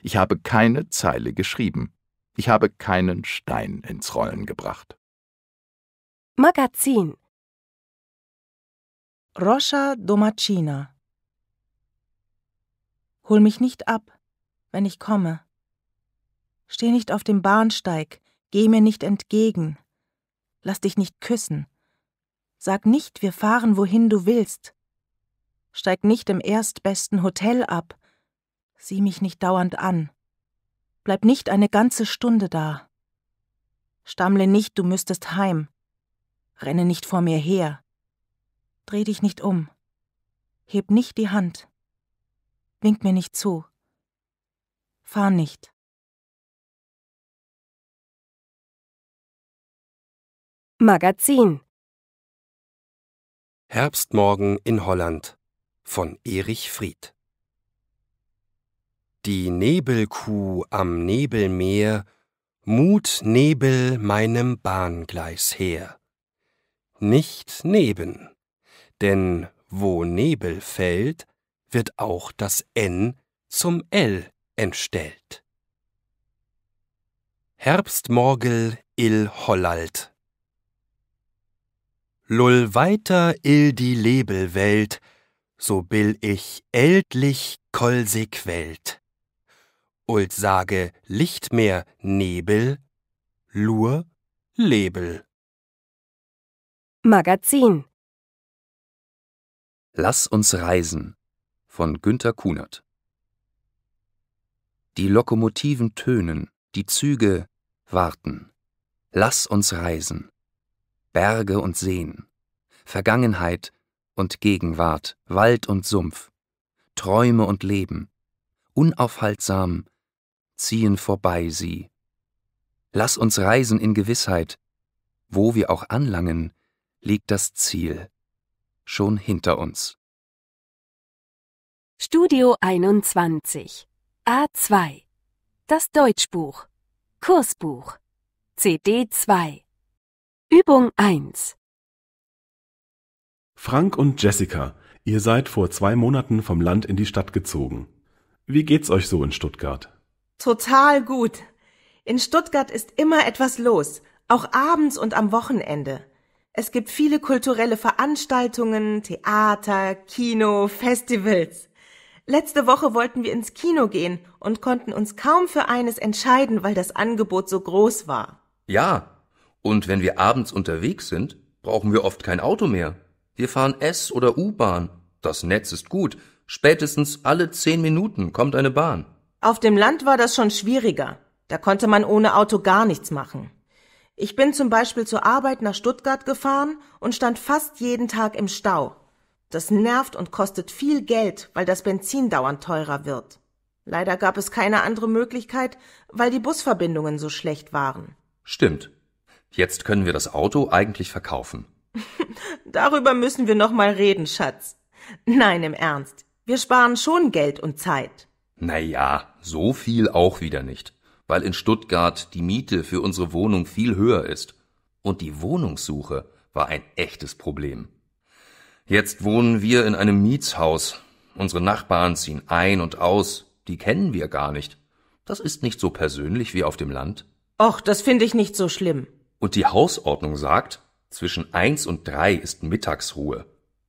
Ich habe keine Zeile geschrieben. Ich habe keinen Stein ins Rollen gebracht. Magazin Roscha Domacina Hol mich nicht ab, wenn ich komme. Steh nicht auf dem Bahnsteig, geh mir nicht entgegen. Lass dich nicht küssen. Sag nicht, wir fahren, wohin du willst. Steig nicht im erstbesten Hotel ab. Sieh mich nicht dauernd an. Bleib nicht eine ganze Stunde da. Stammle nicht, du müsstest heim. Renne nicht vor mir her. Dreh dich nicht um. Heb nicht die Hand. Wink mir nicht zu. Fahr nicht. Magazin Herbstmorgen in Holland von Erich Fried Die Nebelkuh am Nebelmeer mut Nebel meinem Bahngleis her. Nicht neben, denn wo Nebel fällt, wird auch das N zum L entstellt. Herbstmorgel il Hollald Lull weiter ill die Lebelwelt, so bill ich ältlich kolsequelt. Ult sage Licht mehr Nebel, Lur Lebel. Magazin Lass uns reisen von Günter Kunert Die Lokomotiven tönen, die Züge warten. Lass uns reisen. Berge und Seen, Vergangenheit und Gegenwart, Wald und Sumpf, Träume und Leben, unaufhaltsam ziehen vorbei sie. Lass uns reisen in Gewissheit, wo wir auch anlangen, liegt das Ziel schon hinter uns. Studio 21 A2 Das Deutschbuch Kursbuch CD 2 Übung 1 Frank und Jessica, ihr seid vor zwei Monaten vom Land in die Stadt gezogen. Wie geht's euch so in Stuttgart? Total gut. In Stuttgart ist immer etwas los, auch abends und am Wochenende. Es gibt viele kulturelle Veranstaltungen, Theater, Kino, Festivals. Letzte Woche wollten wir ins Kino gehen und konnten uns kaum für eines entscheiden, weil das Angebot so groß war. Ja, und wenn wir abends unterwegs sind, brauchen wir oft kein Auto mehr. Wir fahren S oder U-Bahn. Das Netz ist gut. Spätestens alle zehn Minuten kommt eine Bahn. Auf dem Land war das schon schwieriger. Da konnte man ohne Auto gar nichts machen. Ich bin zum Beispiel zur Arbeit nach Stuttgart gefahren und stand fast jeden Tag im Stau. Das nervt und kostet viel Geld, weil das Benzin dauernd teurer wird. Leider gab es keine andere Möglichkeit, weil die Busverbindungen so schlecht waren. Stimmt. Jetzt können wir das Auto eigentlich verkaufen. Darüber müssen wir noch mal reden, Schatz. Nein, im Ernst. Wir sparen schon Geld und Zeit. Naja, so viel auch wieder nicht, weil in Stuttgart die Miete für unsere Wohnung viel höher ist. Und die Wohnungssuche war ein echtes Problem. Jetzt wohnen wir in einem Mietshaus. Unsere Nachbarn ziehen ein und aus. Die kennen wir gar nicht. Das ist nicht so persönlich wie auf dem Land. Och, das finde ich nicht so schlimm und die Hausordnung sagt, zwischen eins und drei ist Mittagsruhe.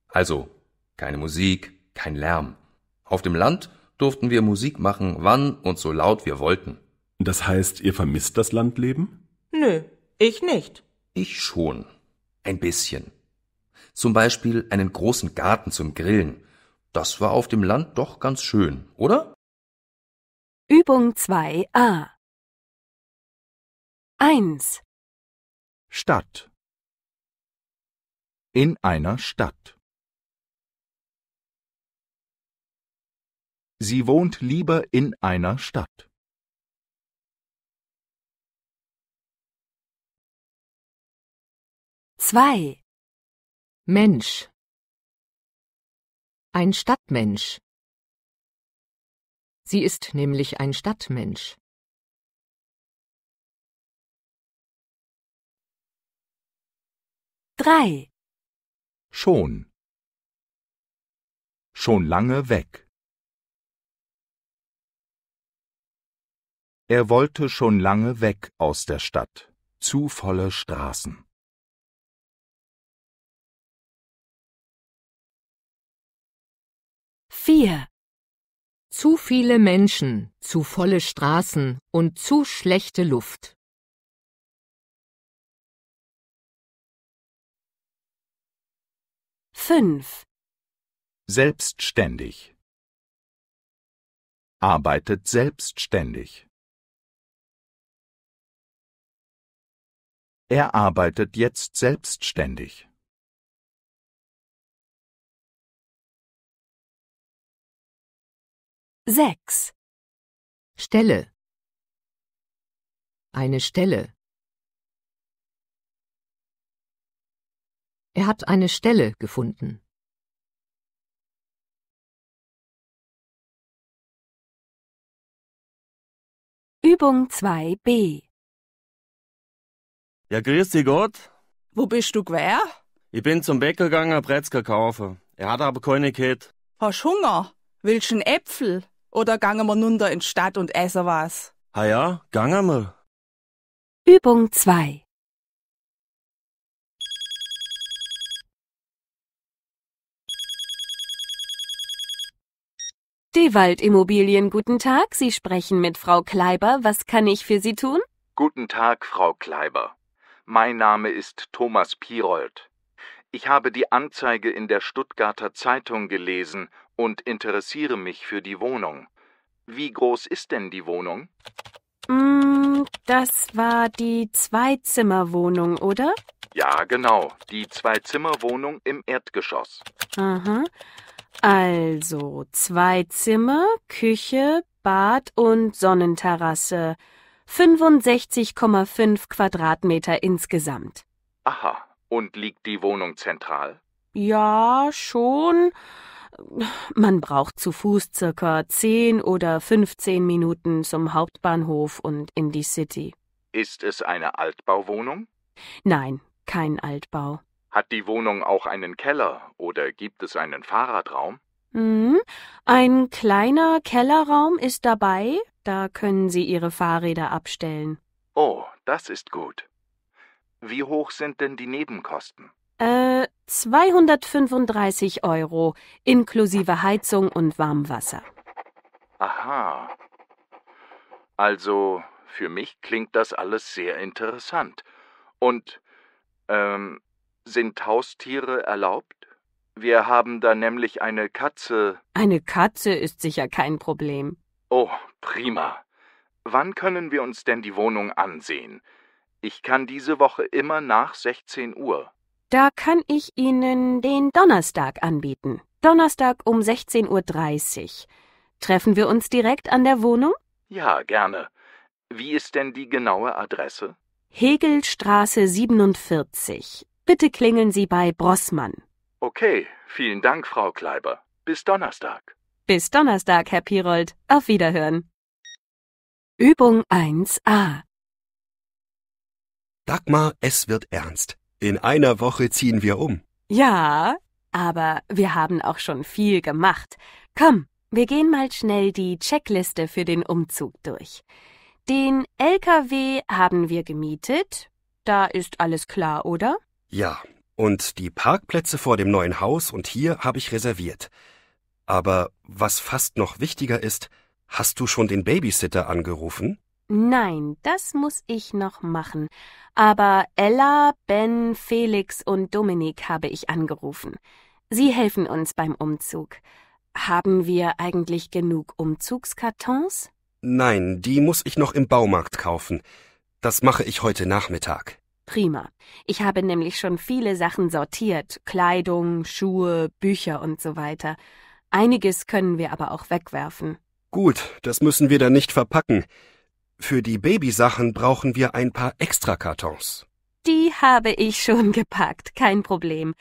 Also keine Musik, kein Lärm. Auf dem Land durften wir Musik machen, wann und so laut wir wollten. Das heißt, ihr vermisst das Landleben? Nö, ich nicht. Ich schon. Ein bisschen. Zum Beispiel einen großen Garten zum Grillen. Das war auf dem Land doch ganz schön, oder? Übung 2a 1. Stadt in einer Stadt. Sie wohnt lieber in einer Stadt. Zwei Mensch Ein Stadtmensch Sie ist nämlich ein Stadtmensch. 3 Schon. Schon lange weg. Er wollte schon lange weg aus der Stadt, zu volle Straßen. Vier. Zu viele Menschen, zu volle Straßen und zu schlechte Luft. Fünf. Selbstständig. Arbeitet selbstständig. Er arbeitet jetzt selbstständig. Sechs. Stelle. Eine Stelle. Er hat eine Stelle gefunden. Übung 2b Ja, grüß dich Gott. Wo bist du gewer? Ich bin zum Bäcker gegangen, hab Retzger kaufen. Er hat aber keine Kette. Hast Hunger? Willst du Äpfel? Oder gangen wir nunter in die Stadt und essen was? Ha ja, gangen wir. Übung 2 Stewald Immobilien, guten Tag. Sie sprechen mit Frau Kleiber. Was kann ich für Sie tun? Guten Tag, Frau Kleiber. Mein Name ist Thomas Pirold. Ich habe die Anzeige in der Stuttgarter Zeitung gelesen und interessiere mich für die Wohnung. Wie groß ist denn die Wohnung? Mm, das war die Zweizimmerwohnung, oder? Ja, genau, die Zweizimmerwohnung im Erdgeschoss. Aha. Also zwei Zimmer, Küche, Bad und Sonnenterrasse. 65,5 Quadratmeter insgesamt. Aha, und liegt die Wohnung zentral? Ja, schon. Man braucht zu Fuß circa 10 oder 15 Minuten zum Hauptbahnhof und in die City. Ist es eine Altbauwohnung? Nein, kein Altbau. Hat die Wohnung auch einen Keller oder gibt es einen Fahrradraum? Mhm. Ein kleiner Kellerraum ist dabei. Da können Sie Ihre Fahrräder abstellen. Oh, das ist gut. Wie hoch sind denn die Nebenkosten? Äh, 235 Euro, inklusive Heizung und Warmwasser. Aha. Also, für mich klingt das alles sehr interessant. Und, ähm, sind Haustiere erlaubt? Wir haben da nämlich eine Katze. Eine Katze ist sicher kein Problem. Oh, prima. Wann können wir uns denn die Wohnung ansehen? Ich kann diese Woche immer nach 16 Uhr. Da kann ich Ihnen den Donnerstag anbieten. Donnerstag um 16.30 Uhr. Treffen wir uns direkt an der Wohnung? Ja, gerne. Wie ist denn die genaue Adresse? Hegelstraße 47, Bitte klingeln Sie bei Brossmann. Okay, vielen Dank, Frau Kleiber. Bis Donnerstag. Bis Donnerstag, Herr Pirold. Auf Wiederhören. Übung 1a Dagmar, es wird ernst. In einer Woche ziehen wir um. Ja, aber wir haben auch schon viel gemacht. Komm, wir gehen mal schnell die Checkliste für den Umzug durch. Den LKW haben wir gemietet. Da ist alles klar, oder? Ja, und die Parkplätze vor dem neuen Haus und hier habe ich reserviert. Aber was fast noch wichtiger ist, hast du schon den Babysitter angerufen? Nein, das muss ich noch machen. Aber Ella, Ben, Felix und Dominik habe ich angerufen. Sie helfen uns beim Umzug. Haben wir eigentlich genug Umzugskartons? Nein, die muss ich noch im Baumarkt kaufen. Das mache ich heute Nachmittag. Prima. Ich habe nämlich schon viele Sachen sortiert. Kleidung, Schuhe, Bücher und so weiter. Einiges können wir aber auch wegwerfen. Gut, das müssen wir dann nicht verpacken. Für die Babysachen brauchen wir ein paar Extrakartons. Die habe ich schon gepackt, kein Problem.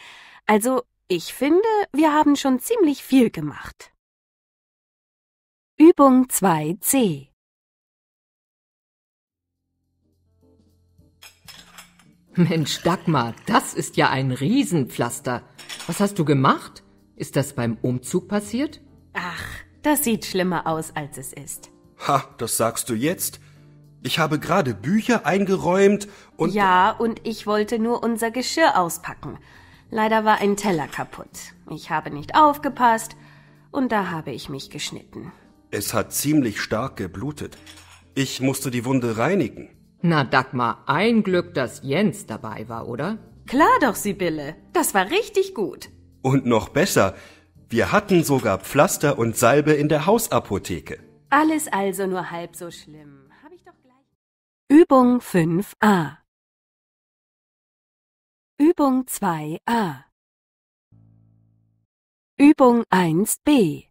Also, ich finde, wir haben schon ziemlich viel gemacht. Übung 2c Mensch, Dagmar, das ist ja ein Riesenpflaster. Was hast du gemacht? Ist das beim Umzug passiert? Ach, das sieht schlimmer aus, als es ist. Ha, das sagst du jetzt? Ich habe gerade Bücher eingeräumt und. Ja, und ich wollte nur unser Geschirr auspacken. Leider war ein Teller kaputt. Ich habe nicht aufgepasst und da habe ich mich geschnitten. Es hat ziemlich stark geblutet. Ich musste die Wunde reinigen. Na Dagmar, ein Glück, dass Jens dabei war, oder? Klar doch, Sibylle. Das war richtig gut. Und noch besser, wir hatten sogar Pflaster und Salbe in der Hausapotheke. Alles also nur halb so schlimm. Hab ich doch gleich. Übung 5a. Übung 2a. Übung 1b.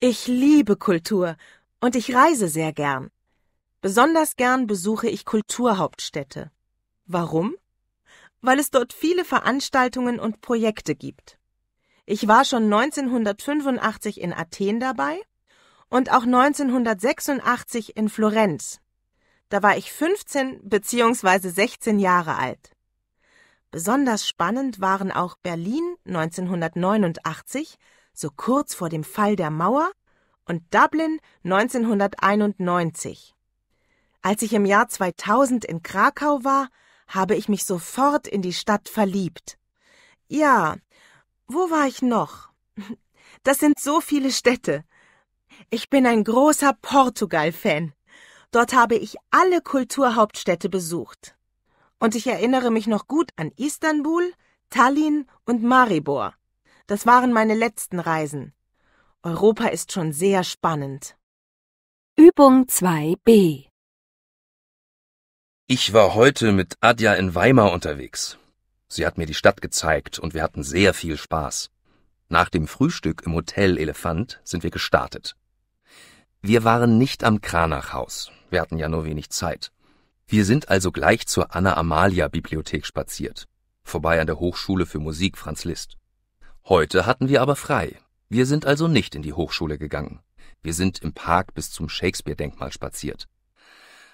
Ich liebe Kultur und ich reise sehr gern. Besonders gern besuche ich Kulturhauptstädte. Warum? Weil es dort viele Veranstaltungen und Projekte gibt. Ich war schon 1985 in Athen dabei und auch 1986 in Florenz. Da war ich 15 bzw. 16 Jahre alt. Besonders spannend waren auch Berlin 1989, so kurz vor dem Fall der Mauer, und Dublin 1991. Als ich im Jahr 2000 in Krakau war, habe ich mich sofort in die Stadt verliebt. Ja, wo war ich noch? Das sind so viele Städte. Ich bin ein großer Portugal-Fan. Dort habe ich alle Kulturhauptstädte besucht. Und ich erinnere mich noch gut an Istanbul, Tallinn und Maribor. Das waren meine letzten Reisen. Europa ist schon sehr spannend. Übung 2b ich war heute mit Adja in Weimar unterwegs. Sie hat mir die Stadt gezeigt und wir hatten sehr viel Spaß. Nach dem Frühstück im Hotel Elefant sind wir gestartet. Wir waren nicht am Kranachhaus. Wir hatten ja nur wenig Zeit. Wir sind also gleich zur Anna-Amalia-Bibliothek spaziert. Vorbei an der Hochschule für Musik Franz Liszt. Heute hatten wir aber frei. Wir sind also nicht in die Hochschule gegangen. Wir sind im Park bis zum Shakespeare-Denkmal spaziert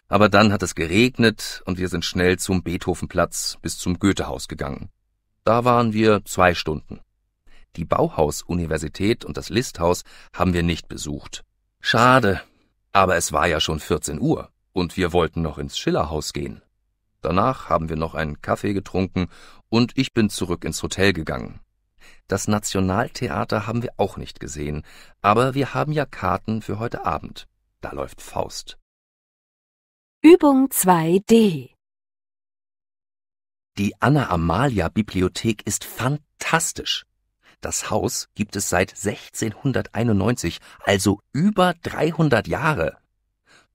aber dann hat es geregnet und wir sind schnell zum Beethovenplatz bis zum Goethehaus gegangen. Da waren wir zwei Stunden. Die Bauhaus-Universität und das Listhaus haben wir nicht besucht. Schade, aber es war ja schon 14 Uhr und wir wollten noch ins Schillerhaus gehen. Danach haben wir noch einen Kaffee getrunken und ich bin zurück ins Hotel gegangen. Das Nationaltheater haben wir auch nicht gesehen, aber wir haben ja Karten für heute Abend. Da läuft Faust. Übung 2d. Die Anna-Amalia-Bibliothek ist fantastisch. Das Haus gibt es seit 1691, also über 300 Jahre.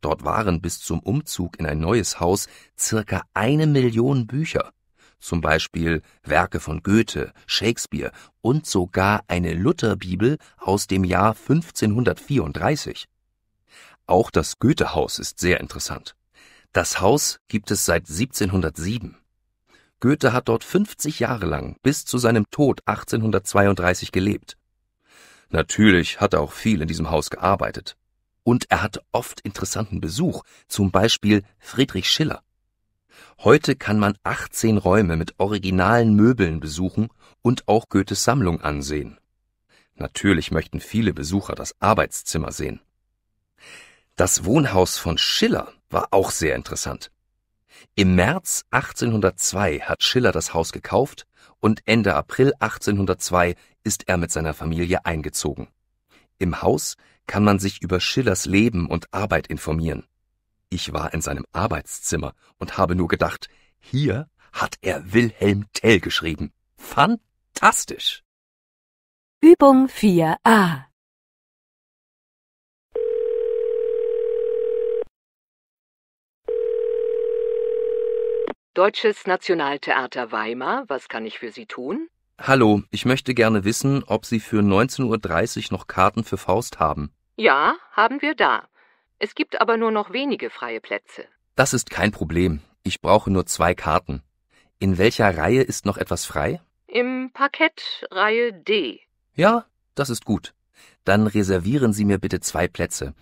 Dort waren bis zum Umzug in ein neues Haus circa eine Million Bücher, zum Beispiel Werke von Goethe, Shakespeare und sogar eine Lutherbibel aus dem Jahr 1534. Auch das Goethehaus ist sehr interessant. Das Haus gibt es seit 1707. Goethe hat dort 50 Jahre lang bis zu seinem Tod 1832 gelebt. Natürlich hat er auch viel in diesem Haus gearbeitet. Und er hatte oft interessanten Besuch, zum Beispiel Friedrich Schiller. Heute kann man 18 Räume mit originalen Möbeln besuchen und auch Goethes Sammlung ansehen. Natürlich möchten viele Besucher das Arbeitszimmer sehen. Das Wohnhaus von Schiller war auch sehr interessant. Im März 1802 hat Schiller das Haus gekauft und Ende April 1802 ist er mit seiner Familie eingezogen. Im Haus kann man sich über Schillers Leben und Arbeit informieren. Ich war in seinem Arbeitszimmer und habe nur gedacht, hier hat er Wilhelm Tell geschrieben. Fantastisch! Übung 4a Deutsches Nationaltheater Weimar, was kann ich für Sie tun? Hallo, ich möchte gerne wissen, ob Sie für 19.30 Uhr noch Karten für Faust haben. Ja, haben wir da. Es gibt aber nur noch wenige freie Plätze. Das ist kein Problem. Ich brauche nur zwei Karten. In welcher Reihe ist noch etwas frei? Im Parkett Reihe D. Ja, das ist gut. Dann reservieren Sie mir bitte zwei Plätze.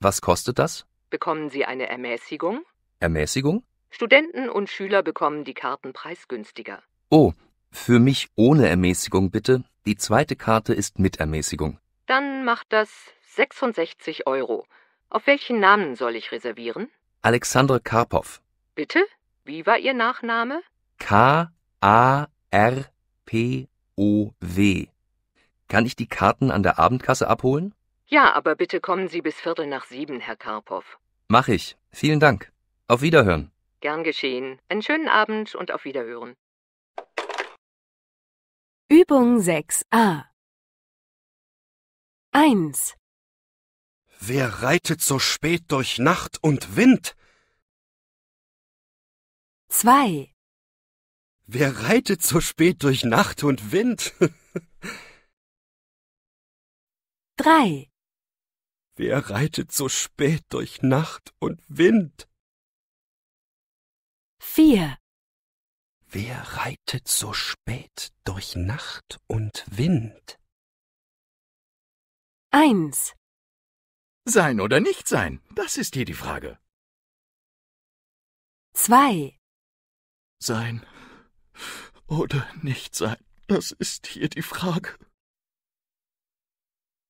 Was kostet das? Bekommen Sie eine Ermäßigung? Ermäßigung? Studenten und Schüler bekommen die Karten preisgünstiger. Oh, für mich ohne Ermäßigung bitte. Die zweite Karte ist mit Ermäßigung. Dann macht das 66 Euro. Auf welchen Namen soll ich reservieren? Alexandra Karpov. Bitte? Wie war Ihr Nachname? K-A-R-P-O-W. Kann ich die Karten an der Abendkasse abholen? Ja, aber bitte kommen Sie bis Viertel nach sieben, Herr Karpov. Mach ich. Vielen Dank. Auf Wiederhören. Gern geschehen. Einen schönen Abend und auf Wiederhören. Übung 6a 1. Wer reitet so spät durch Nacht und Wind? 2. Wer reitet so spät durch Nacht und Wind? 3. Wer reitet so spät durch Nacht und Wind? 4. Wer reitet so spät durch Nacht und Wind? 1. Sein oder nicht sein, das ist hier die Frage. 2. Sein oder nicht sein, das ist hier die Frage.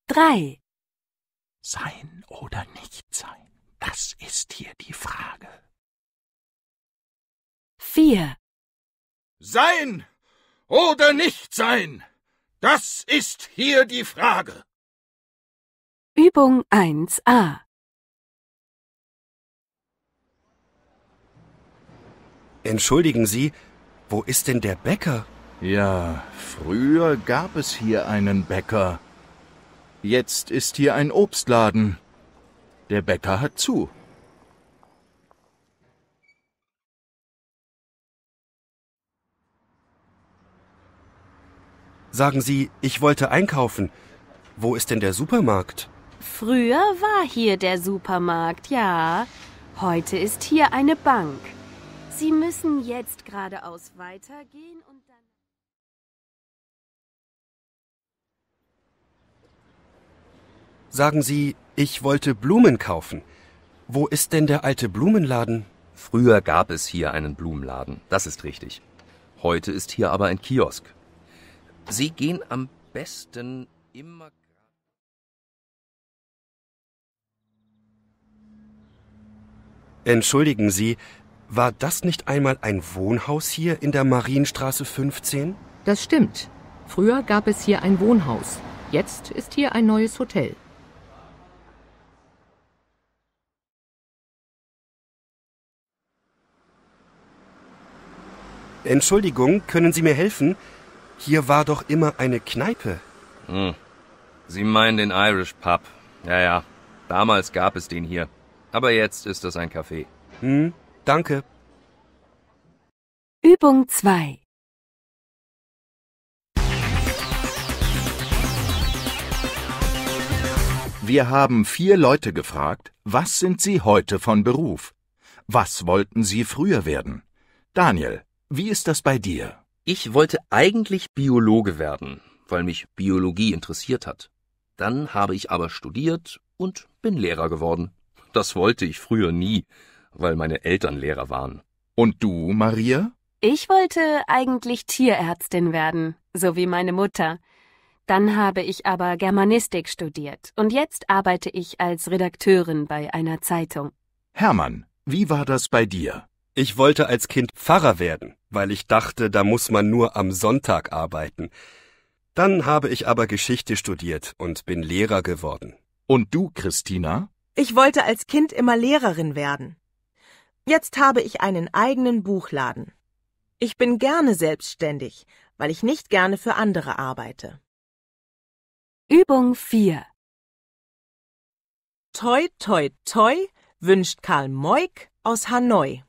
3. Sein oder nicht sein, das ist hier die Frage. 4. Sein oder nicht sein, das ist hier die Frage. Übung 1a Entschuldigen Sie, wo ist denn der Bäcker? Ja, früher gab es hier einen Bäcker. Jetzt ist hier ein Obstladen. Der Bäcker hat zu. Sagen Sie, ich wollte einkaufen. Wo ist denn der Supermarkt? Früher war hier der Supermarkt, ja. Heute ist hier eine Bank. Sie müssen jetzt geradeaus weitergehen und dann. Sagen Sie, ich wollte Blumen kaufen. Wo ist denn der alte Blumenladen? Früher gab es hier einen Blumenladen, das ist richtig. Heute ist hier aber ein Kiosk. Sie gehen am besten immer. Entschuldigen Sie, war das nicht einmal ein Wohnhaus hier in der Marienstraße 15? Das stimmt. Früher gab es hier ein Wohnhaus. Jetzt ist hier ein neues Hotel. Entschuldigung, können Sie mir helfen? Hier war doch immer eine Kneipe. Hm. Sie meinen den Irish Pub. Ja, ja. Damals gab es den hier. Aber jetzt ist es ein Café. Hm, danke. Übung 2 Wir haben vier Leute gefragt, was sind sie heute von Beruf? Was wollten sie früher werden? Daniel, wie ist das bei dir? Ich wollte eigentlich Biologe werden, weil mich Biologie interessiert hat. Dann habe ich aber studiert und bin Lehrer geworden. Das wollte ich früher nie, weil meine Eltern Lehrer waren. Und du, Maria? Ich wollte eigentlich Tierärztin werden, so wie meine Mutter. Dann habe ich aber Germanistik studiert und jetzt arbeite ich als Redakteurin bei einer Zeitung. Hermann, wie war das bei dir? Ich wollte als Kind Pfarrer werden, weil ich dachte, da muss man nur am Sonntag arbeiten. Dann habe ich aber Geschichte studiert und bin Lehrer geworden. Und du, Christina? Ich wollte als Kind immer Lehrerin werden. Jetzt habe ich einen eigenen Buchladen. Ich bin gerne selbstständig, weil ich nicht gerne für andere arbeite. Übung 4 Toi, toi, toi wünscht Karl Moik aus Hanoi.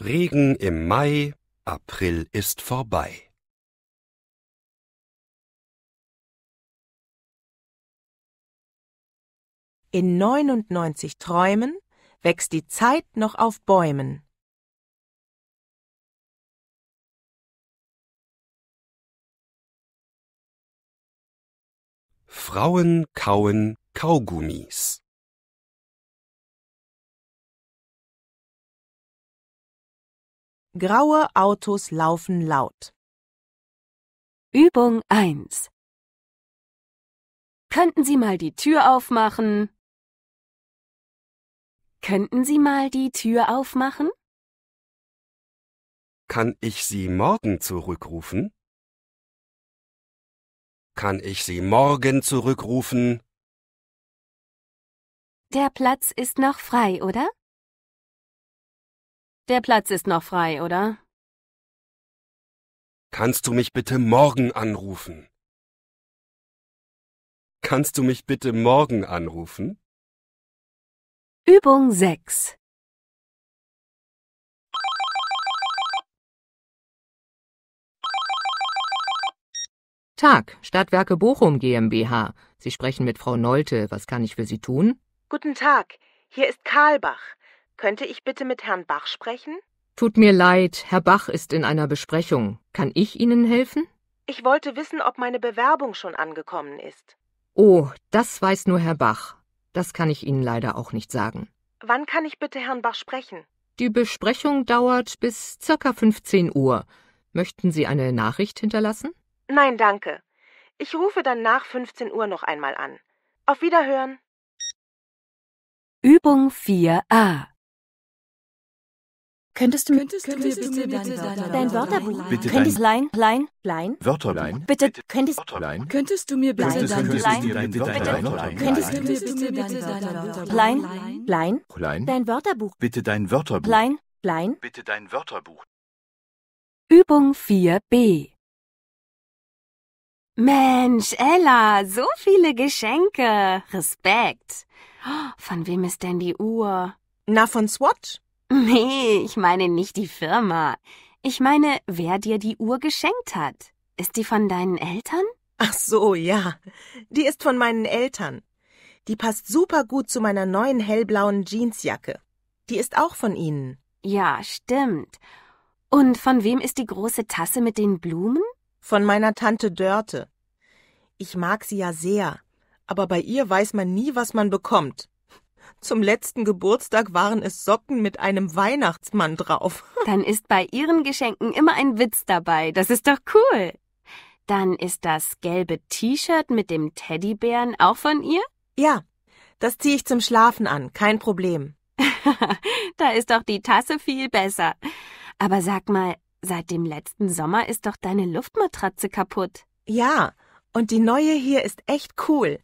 Regen im Mai, April ist vorbei. In 99 Träumen wächst die Zeit noch auf Bäumen. Frauen kauen Kaugummis. Graue Autos laufen laut. Übung 1. Könnten Sie mal die Tür aufmachen? Könnten Sie mal die Tür aufmachen? Kann ich Sie morgen zurückrufen? Kann ich Sie morgen zurückrufen? Der Platz ist noch frei, oder? Der Platz ist noch frei, oder? Kannst du mich bitte morgen anrufen? Kannst du mich bitte morgen anrufen? Übung 6 Tag, Stadtwerke Bochum GmbH. Sie sprechen mit Frau Nolte. Was kann ich für Sie tun? Guten Tag, hier ist Karlbach. Könnte ich bitte mit Herrn Bach sprechen? Tut mir leid, Herr Bach ist in einer Besprechung. Kann ich Ihnen helfen? Ich wollte wissen, ob meine Bewerbung schon angekommen ist. Oh, das weiß nur Herr Bach. Das kann ich Ihnen leider auch nicht sagen. Wann kann ich bitte Herrn Bach sprechen? Die Besprechung dauert bis circa 15 Uhr. Möchten Sie eine Nachricht hinterlassen? Nein, danke. Ich rufe dann nach 15 Uhr noch einmal an. Auf Wiederhören. Übung 4a Könntest du, mir du, bitte, bitte, bitte dein, dein Wörterbuch? Bitte könntest dein Lein, Lein, Wörterbuch? Bitte, könntest du mir bitte dein Lein, könntest du mir bitte dein Lein, Lein, Lein, dein Wörterbuch? Bitte dein Wörterbuch. Lein, Lein, bitte dein Wörterbuch. Übung 4b. Mensch, Ella, so viele Geschenke. Respekt. Oh, von wem ist denn die Uhr? Na, von Swatch Nee, ich meine nicht die Firma. Ich meine, wer dir die Uhr geschenkt hat. Ist die von deinen Eltern? Ach so, ja. Die ist von meinen Eltern. Die passt super gut zu meiner neuen hellblauen Jeansjacke. Die ist auch von ihnen. Ja, stimmt. Und von wem ist die große Tasse mit den Blumen? Von meiner Tante Dörte. Ich mag sie ja sehr, aber bei ihr weiß man nie, was man bekommt. Zum letzten Geburtstag waren es Socken mit einem Weihnachtsmann drauf. Dann ist bei Ihren Geschenken immer ein Witz dabei. Das ist doch cool. Dann ist das gelbe T-Shirt mit dem Teddybären auch von ihr? Ja, das ziehe ich zum Schlafen an, kein Problem. da ist doch die Tasse viel besser. Aber sag mal, seit dem letzten Sommer ist doch deine Luftmatratze kaputt. Ja, und die neue hier ist echt cool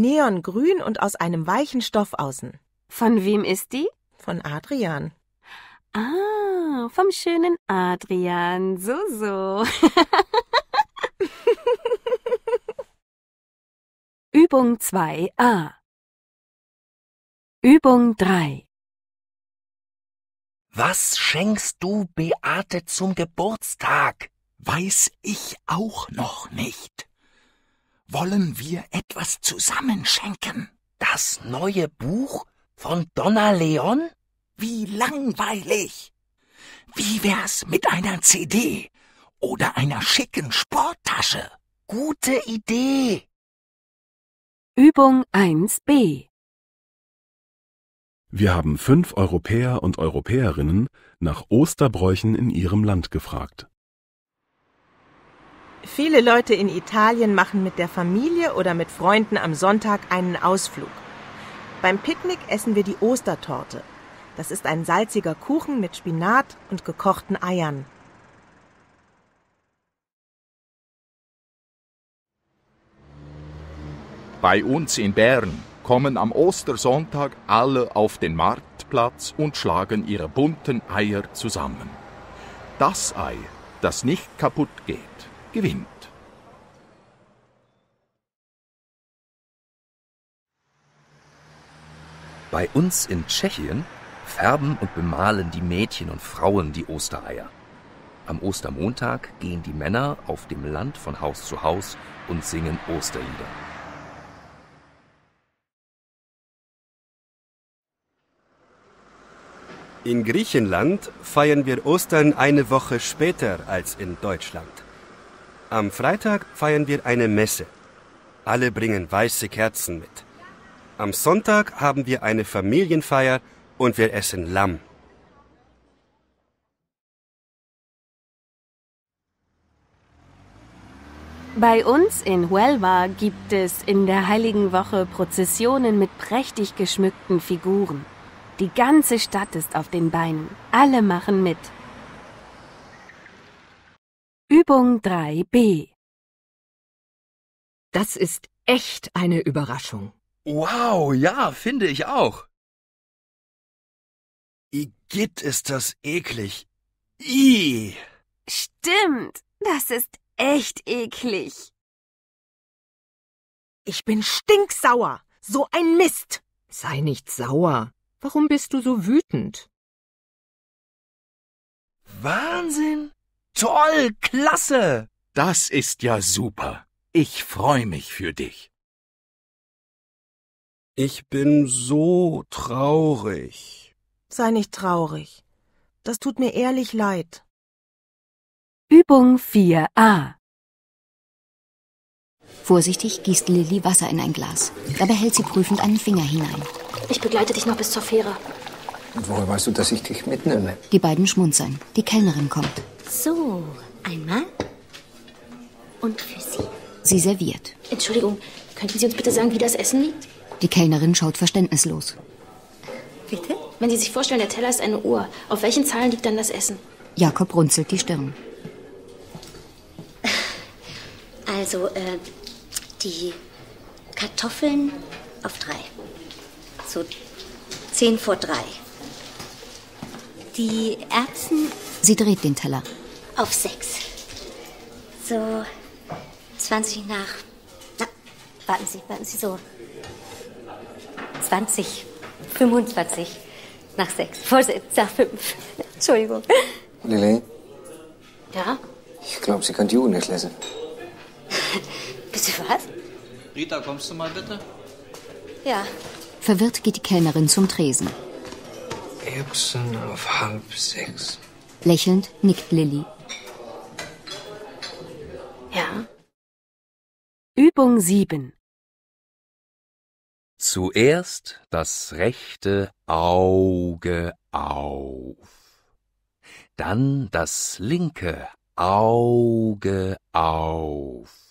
neongrün und aus einem weichen Stoff außen. Von wem ist die? Von Adrian. Ah, vom schönen Adrian. So, so. Übung 2a. Übung 3. Was schenkst du Beate zum Geburtstag? Weiß ich auch noch nicht wollen wir etwas zusammenschenken. Das neue Buch von Donna Leon? Wie langweilig. Wie wär's mit einer CD oder einer schicken Sporttasche? Gute Idee. Übung 1b Wir haben fünf Europäer und Europäerinnen nach Osterbräuchen in ihrem Land gefragt. Viele Leute in Italien machen mit der Familie oder mit Freunden am Sonntag einen Ausflug. Beim Picknick essen wir die Ostertorte. Das ist ein salziger Kuchen mit Spinat und gekochten Eiern. Bei uns in Bern kommen am Ostersonntag alle auf den Marktplatz und schlagen ihre bunten Eier zusammen. Das Ei, das nicht kaputt geht gewinnt. Bei uns in Tschechien färben und bemalen die Mädchen und Frauen die Ostereier. Am Ostermontag gehen die Männer auf dem Land von Haus zu Haus und singen Osterlieder. In Griechenland feiern wir Ostern eine Woche später als in Deutschland. Am Freitag feiern wir eine Messe. Alle bringen weiße Kerzen mit. Am Sonntag haben wir eine Familienfeier und wir essen Lamm. Bei uns in Huelva gibt es in der Heiligen Woche Prozessionen mit prächtig geschmückten Figuren. Die ganze Stadt ist auf den Beinen. Alle machen mit. Übung 3b. Das ist echt eine Überraschung. Wow, ja, finde ich auch. Igitt ist das eklig. I. Stimmt, das ist echt eklig. Ich bin stinksauer. So ein Mist. Sei nicht sauer. Warum bist du so wütend? Wahnsinn. Toll, klasse! Das ist ja super. Ich freue mich für dich. Ich bin so traurig. Sei nicht traurig. Das tut mir ehrlich leid. Übung 4a Vorsichtig gießt Lilly Wasser in ein Glas. Dabei hält sie prüfend einen Finger hinein. Ich begleite dich noch bis zur Fähre. Woher weißt du, dass ich dich mitnehme? Die beiden schmunzeln. Die Kellnerin kommt. So, einmal. Und für Sie. Sie serviert. Entschuldigung, könnten Sie uns bitte sagen, wie das Essen liegt? Die Kellnerin schaut verständnislos. Bitte? Wenn Sie sich vorstellen, der Teller ist eine Uhr. Auf welchen Zahlen liegt dann das Essen? Jakob runzelt die Stirn. Also, äh, die Kartoffeln auf drei. So zehn vor drei. Die Erbsen. Sie dreht den Teller auf sechs. So 20 nach. Na, warten Sie, warten Sie so. 20, 25 nach sechs. Vor nach fünf. Entschuldigung. Lilly? Ja? Ich glaube, Sie kann die Uhr nicht lesen. bitte was? Rita, kommst du mal bitte? Ja. Verwirrt geht die Kellnerin zum Tresen. Erbsen auf halb sechs. Lächelnd nickt Lilly. Ja. Übung 7. Zuerst das rechte Auge auf, dann das linke Auge auf.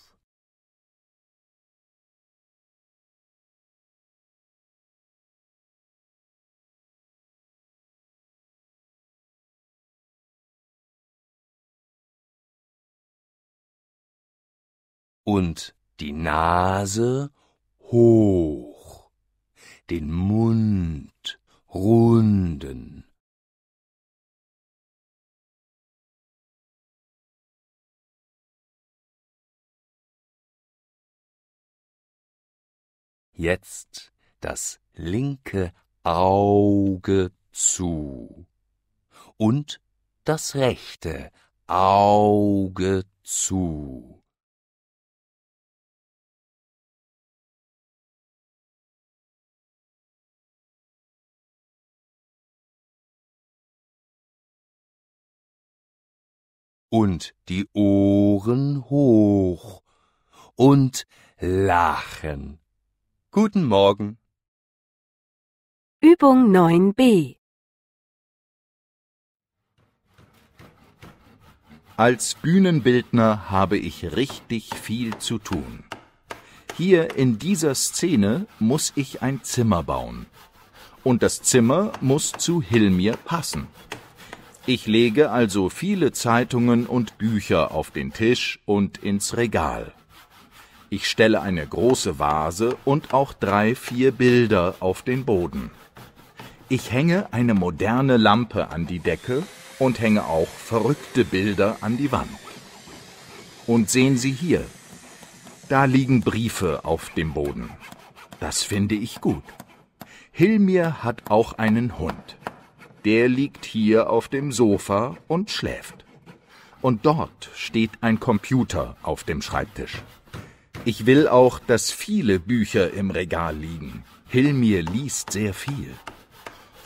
und die Nase hoch, den Mund runden. Jetzt das linke Auge zu und das rechte Auge zu. und die Ohren hoch und lachen. Guten Morgen. Übung 9b Als Bühnenbildner habe ich richtig viel zu tun. Hier in dieser Szene muss ich ein Zimmer bauen. Und das Zimmer muss zu Hilmir passen. Ich lege also viele Zeitungen und Bücher auf den Tisch und ins Regal. Ich stelle eine große Vase und auch drei, vier Bilder auf den Boden. Ich hänge eine moderne Lampe an die Decke und hänge auch verrückte Bilder an die Wand. Und sehen Sie hier, da liegen Briefe auf dem Boden. Das finde ich gut. Hilmir hat auch einen Hund der liegt hier auf dem Sofa und schläft. Und dort steht ein Computer auf dem Schreibtisch. Ich will auch, dass viele Bücher im Regal liegen. Hilmir liest sehr viel.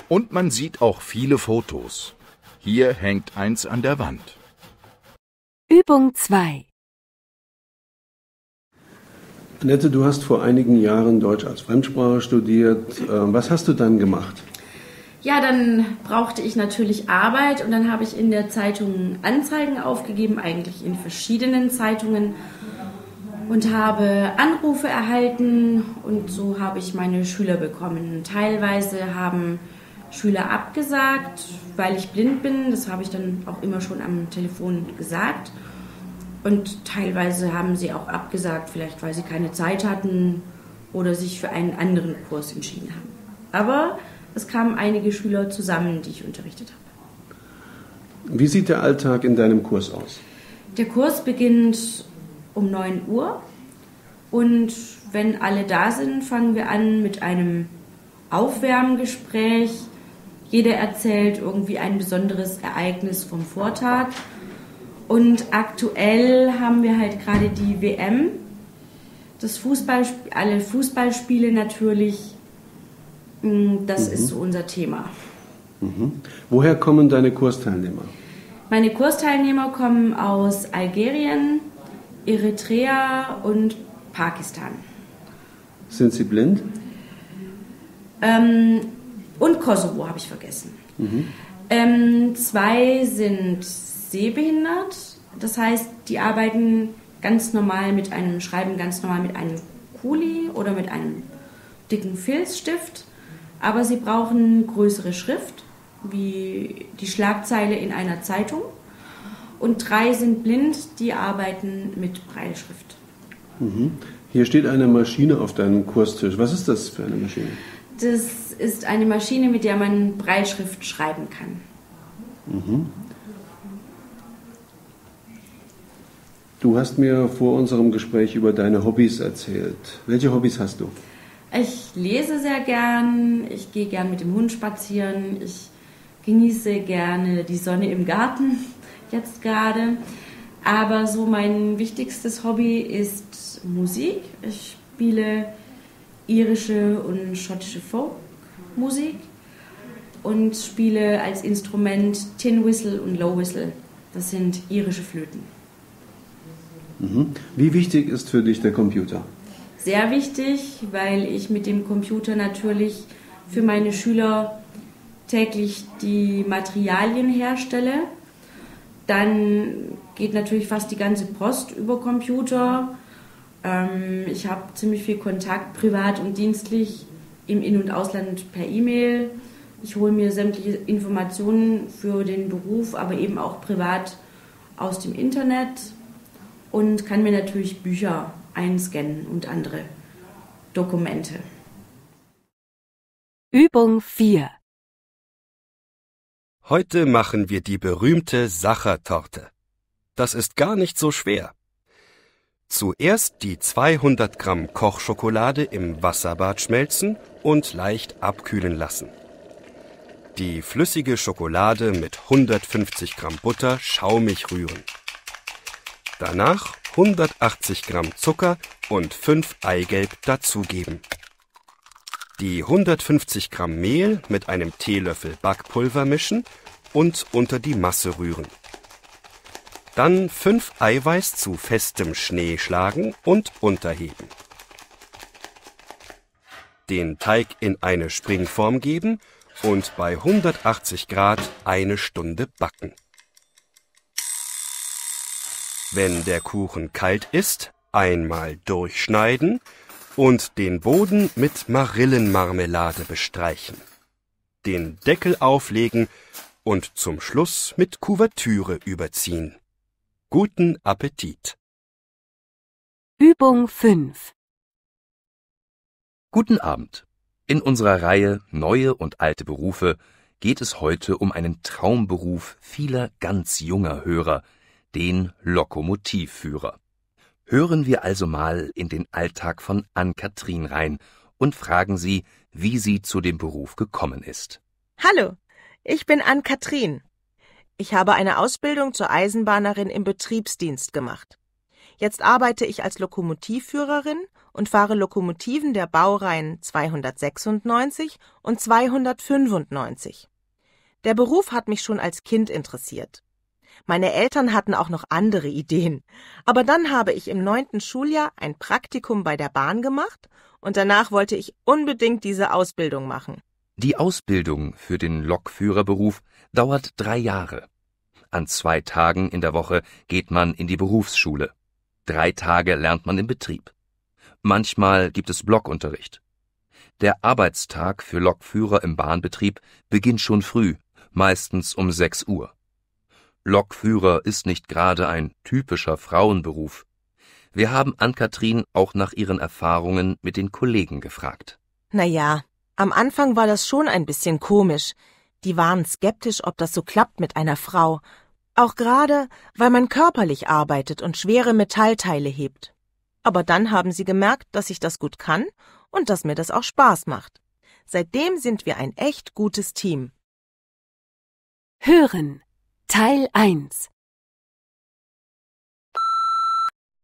Und man sieht auch viele Fotos. Hier hängt eins an der Wand. Übung 2 Annette, du hast vor einigen Jahren Deutsch als Fremdsprache studiert. Ähm, was hast du dann gemacht? Ja, dann brauchte ich natürlich Arbeit und dann habe ich in der Zeitung Anzeigen aufgegeben, eigentlich in verschiedenen Zeitungen und habe Anrufe erhalten und so habe ich meine Schüler bekommen. Teilweise haben Schüler abgesagt, weil ich blind bin, das habe ich dann auch immer schon am Telefon gesagt. Und teilweise haben sie auch abgesagt, vielleicht weil sie keine Zeit hatten oder sich für einen anderen Kurs entschieden haben. Aber es kamen einige Schüler zusammen, die ich unterrichtet habe. Wie sieht der Alltag in deinem Kurs aus? Der Kurs beginnt um 9 Uhr und wenn alle da sind, fangen wir an mit einem Aufwärmgespräch. Jeder erzählt irgendwie ein besonderes Ereignis vom Vortag. Und aktuell haben wir halt gerade die WM, das Fußball, alle Fußballspiele natürlich Mm, das mhm. ist so unser Thema. Mhm. Woher kommen deine Kursteilnehmer? Meine Kursteilnehmer kommen aus Algerien, Eritrea und Pakistan. Sind sie blind? Ähm, und Kosovo habe ich vergessen. Mhm. Ähm, zwei sind sehbehindert, das heißt, die arbeiten ganz normal mit einem, schreiben ganz normal mit einem Kuli oder mit einem dicken Filzstift aber sie brauchen größere Schrift, wie die Schlagzeile in einer Zeitung. Und drei sind blind, die arbeiten mit Breilschrift. Mhm. Hier steht eine Maschine auf deinem Kurstisch. Was ist das für eine Maschine? Das ist eine Maschine, mit der man Breilschrift schreiben kann. Mhm. Du hast mir vor unserem Gespräch über deine Hobbys erzählt. Welche Hobbys hast du? Ich lese sehr gern, ich gehe gern mit dem Hund spazieren, ich genieße gerne die Sonne im Garten jetzt gerade. Aber so mein wichtigstes Hobby ist Musik. Ich spiele irische und schottische Folkmusik und spiele als Instrument Tin Whistle und Low Whistle. Das sind irische Flöten. Mhm. Wie wichtig ist für dich der Computer? sehr wichtig, weil ich mit dem Computer natürlich für meine Schüler täglich die Materialien herstelle. Dann geht natürlich fast die ganze Post über Computer. Ähm, ich habe ziemlich viel Kontakt, privat und dienstlich, im In- und Ausland per E-Mail. Ich hole mir sämtliche Informationen für den Beruf, aber eben auch privat aus dem Internet und kann mir natürlich Bücher einscannen und andere Dokumente. Übung 4 Heute machen wir die berühmte Sachertorte. Das ist gar nicht so schwer. Zuerst die 200 Gramm Kochschokolade im Wasserbad schmelzen und leicht abkühlen lassen. Die flüssige Schokolade mit 150 Gramm Butter schaumig rühren. Danach 180 Gramm Zucker und 5 Eigelb dazugeben. Die 150 Gramm Mehl mit einem Teelöffel Backpulver mischen und unter die Masse rühren. Dann 5 Eiweiß zu festem Schnee schlagen und unterheben. Den Teig in eine Springform geben und bei 180 Grad eine Stunde backen. Wenn der Kuchen kalt ist, einmal durchschneiden und den Boden mit Marillenmarmelade bestreichen. Den Deckel auflegen und zum Schluss mit Kuvertüre überziehen. Guten Appetit. Übung 5 Guten Abend. In unserer Reihe Neue und alte Berufe geht es heute um einen Traumberuf vieler ganz junger Hörer, den Lokomotivführer. Hören wir also mal in den Alltag von Ann-Kathrin rein und fragen sie, wie sie zu dem Beruf gekommen ist. Hallo, ich bin Ann-Kathrin. Ich habe eine Ausbildung zur Eisenbahnerin im Betriebsdienst gemacht. Jetzt arbeite ich als Lokomotivführerin und fahre Lokomotiven der Baureihen 296 und 295. Der Beruf hat mich schon als Kind interessiert. Meine Eltern hatten auch noch andere Ideen. Aber dann habe ich im neunten Schuljahr ein Praktikum bei der Bahn gemacht und danach wollte ich unbedingt diese Ausbildung machen. Die Ausbildung für den Lokführerberuf dauert drei Jahre. An zwei Tagen in der Woche geht man in die Berufsschule. Drei Tage lernt man im Betrieb. Manchmal gibt es Blockunterricht. Der Arbeitstag für Lokführer im Bahnbetrieb beginnt schon früh, meistens um 6 Uhr. Lokführer ist nicht gerade ein typischer Frauenberuf. Wir haben Ann-Kathrin auch nach ihren Erfahrungen mit den Kollegen gefragt. Naja, am Anfang war das schon ein bisschen komisch. Die waren skeptisch, ob das so klappt mit einer Frau. Auch gerade, weil man körperlich arbeitet und schwere Metallteile hebt. Aber dann haben sie gemerkt, dass ich das gut kann und dass mir das auch Spaß macht. Seitdem sind wir ein echt gutes Team. Hören. Teil 1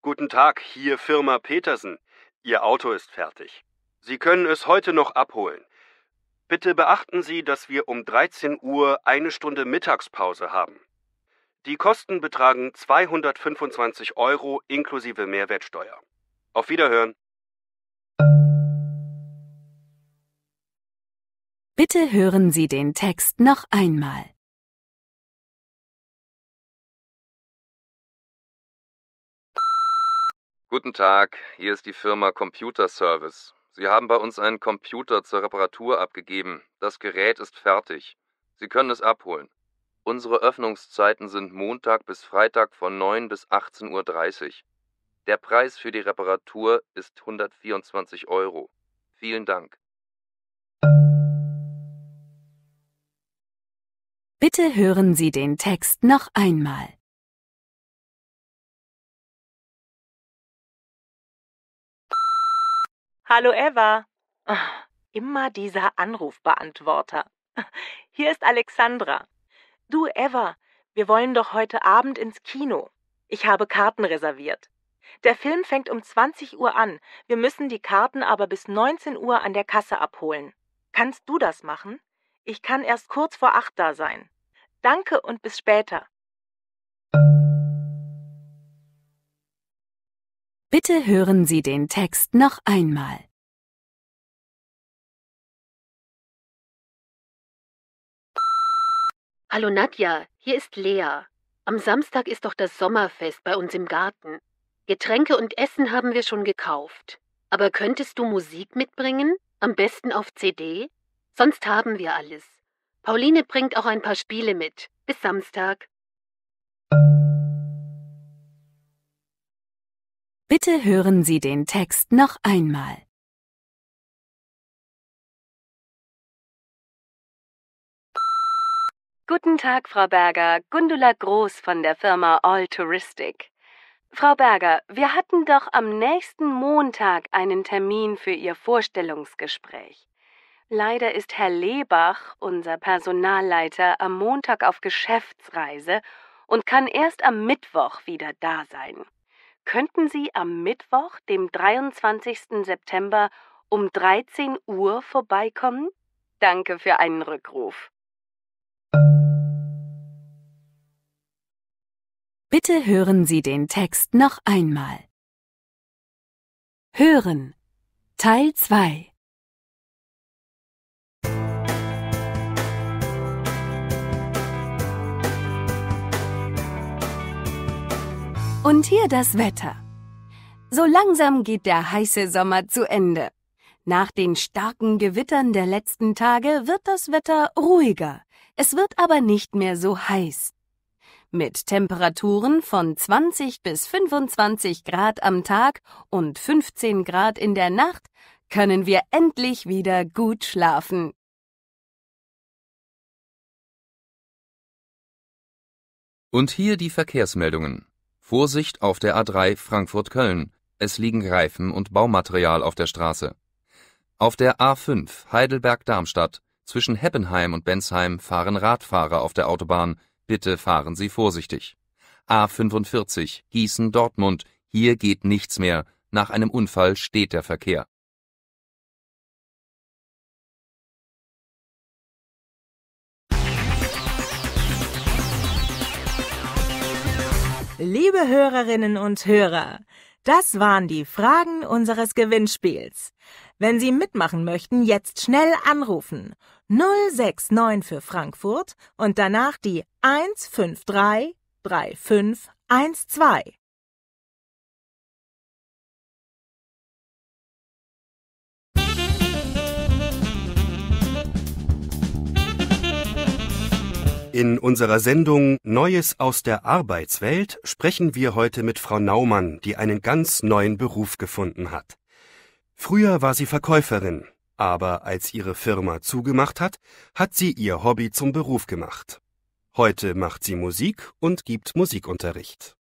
Guten Tag, hier Firma Petersen. Ihr Auto ist fertig. Sie können es heute noch abholen. Bitte beachten Sie, dass wir um 13 Uhr eine Stunde Mittagspause haben. Die Kosten betragen 225 Euro inklusive Mehrwertsteuer. Auf Wiederhören. Bitte hören Sie den Text noch einmal. Guten Tag, hier ist die Firma Computer Service. Sie haben bei uns einen Computer zur Reparatur abgegeben. Das Gerät ist fertig. Sie können es abholen. Unsere Öffnungszeiten sind Montag bis Freitag von 9 bis 18.30 Uhr. Der Preis für die Reparatur ist 124 Euro. Vielen Dank. Bitte hören Sie den Text noch einmal. Hallo Eva. immer dieser Anrufbeantworter. Hier ist Alexandra. Du Eva, wir wollen doch heute Abend ins Kino. Ich habe Karten reserviert. Der Film fängt um 20 Uhr an. Wir müssen die Karten aber bis 19 Uhr an der Kasse abholen. Kannst du das machen? Ich kann erst kurz vor acht da sein. Danke und bis später. Bitte hören Sie den Text noch einmal. Hallo Nadja, hier ist Lea. Am Samstag ist doch das Sommerfest bei uns im Garten. Getränke und Essen haben wir schon gekauft. Aber könntest du Musik mitbringen? Am besten auf CD? Sonst haben wir alles. Pauline bringt auch ein paar Spiele mit. Bis Samstag. Bitte hören Sie den Text noch einmal. Guten Tag, Frau Berger. Gundula Groß von der Firma All Touristic. Frau Berger, wir hatten doch am nächsten Montag einen Termin für Ihr Vorstellungsgespräch. Leider ist Herr Lebach, unser Personalleiter, am Montag auf Geschäftsreise und kann erst am Mittwoch wieder da sein könnten Sie am Mittwoch, dem 23. September um 13 Uhr vorbeikommen? Danke für einen Rückruf. Bitte hören Sie den Text noch einmal. Hören Teil 2 Und hier das Wetter. So langsam geht der heiße Sommer zu Ende. Nach den starken Gewittern der letzten Tage wird das Wetter ruhiger. Es wird aber nicht mehr so heiß. Mit Temperaturen von 20 bis 25 Grad am Tag und 15 Grad in der Nacht können wir endlich wieder gut schlafen. Und hier die Verkehrsmeldungen. Vorsicht auf der A3 Frankfurt-Köln. Es liegen Reifen und Baumaterial auf der Straße. Auf der A5 Heidelberg-Darmstadt. Zwischen Heppenheim und Bensheim fahren Radfahrer auf der Autobahn. Bitte fahren Sie vorsichtig. A45 Gießen-Dortmund. Hier geht nichts mehr. Nach einem Unfall steht der Verkehr. Liebe Hörerinnen und Hörer, das waren die Fragen unseres Gewinnspiels. Wenn Sie mitmachen möchten, jetzt schnell anrufen. 069 für Frankfurt und danach die 1533512. In unserer Sendung Neues aus der Arbeitswelt sprechen wir heute mit Frau Naumann, die einen ganz neuen Beruf gefunden hat. Früher war sie Verkäuferin, aber als ihre Firma zugemacht hat, hat sie ihr Hobby zum Beruf gemacht. Heute macht sie Musik und gibt Musikunterricht.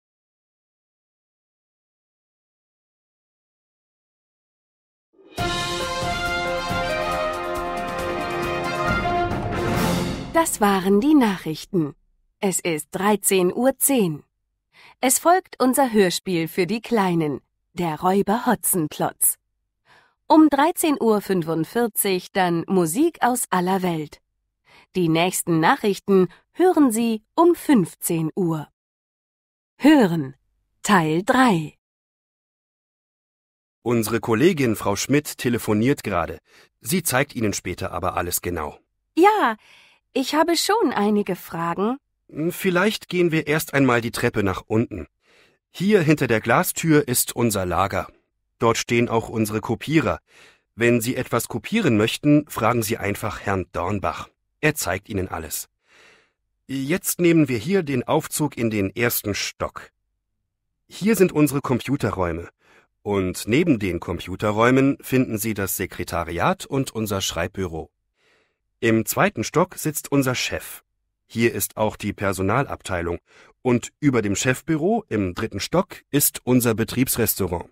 Das waren die Nachrichten. Es ist 13.10 Uhr. Es folgt unser Hörspiel für die Kleinen, der Räuber Hotzenplotz. Um 13.45 Uhr dann Musik aus aller Welt. Die nächsten Nachrichten hören Sie um 15 Uhr. Hören Teil 3 Unsere Kollegin Frau Schmidt telefoniert gerade. Sie zeigt Ihnen später aber alles genau. Ja, ich habe schon einige Fragen. Hm, vielleicht gehen wir erst einmal die Treppe nach unten. Hier hinter der Glastür ist unser Lager. Dort stehen auch unsere Kopierer. Wenn Sie etwas kopieren möchten, fragen Sie einfach Herrn Dornbach. Er zeigt Ihnen alles. Jetzt nehmen wir hier den Aufzug in den ersten Stock. Hier sind unsere Computerräume. Und neben den Computerräumen finden Sie das Sekretariat und unser Schreibbüro. Im zweiten Stock sitzt unser Chef. Hier ist auch die Personalabteilung. Und über dem Chefbüro im dritten Stock ist unser Betriebsrestaurant.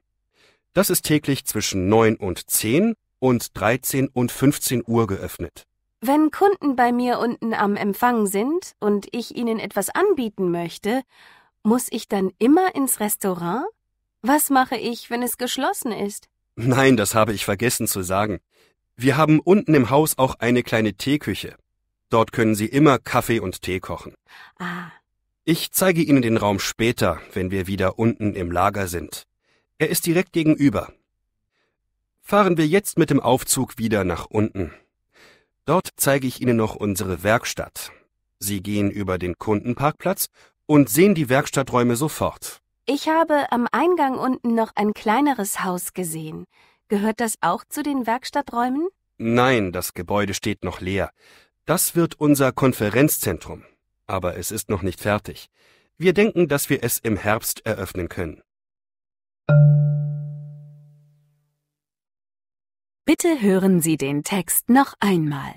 Das ist täglich zwischen 9 und 10 und 13 und 15 Uhr geöffnet. Wenn Kunden bei mir unten am Empfang sind und ich ihnen etwas anbieten möchte, muss ich dann immer ins Restaurant? Was mache ich, wenn es geschlossen ist? Nein, das habe ich vergessen zu sagen. Wir haben unten im Haus auch eine kleine Teeküche. Dort können Sie immer Kaffee und Tee kochen. Ah. Ich zeige Ihnen den Raum später, wenn wir wieder unten im Lager sind. Er ist direkt gegenüber. Fahren wir jetzt mit dem Aufzug wieder nach unten. Dort zeige ich Ihnen noch unsere Werkstatt. Sie gehen über den Kundenparkplatz und sehen die Werkstatträume sofort. Ich habe am Eingang unten noch ein kleineres Haus gesehen. Gehört das auch zu den Werkstatträumen? Nein, das Gebäude steht noch leer. Das wird unser Konferenzzentrum. Aber es ist noch nicht fertig. Wir denken, dass wir es im Herbst eröffnen können. Bitte hören Sie den Text noch einmal.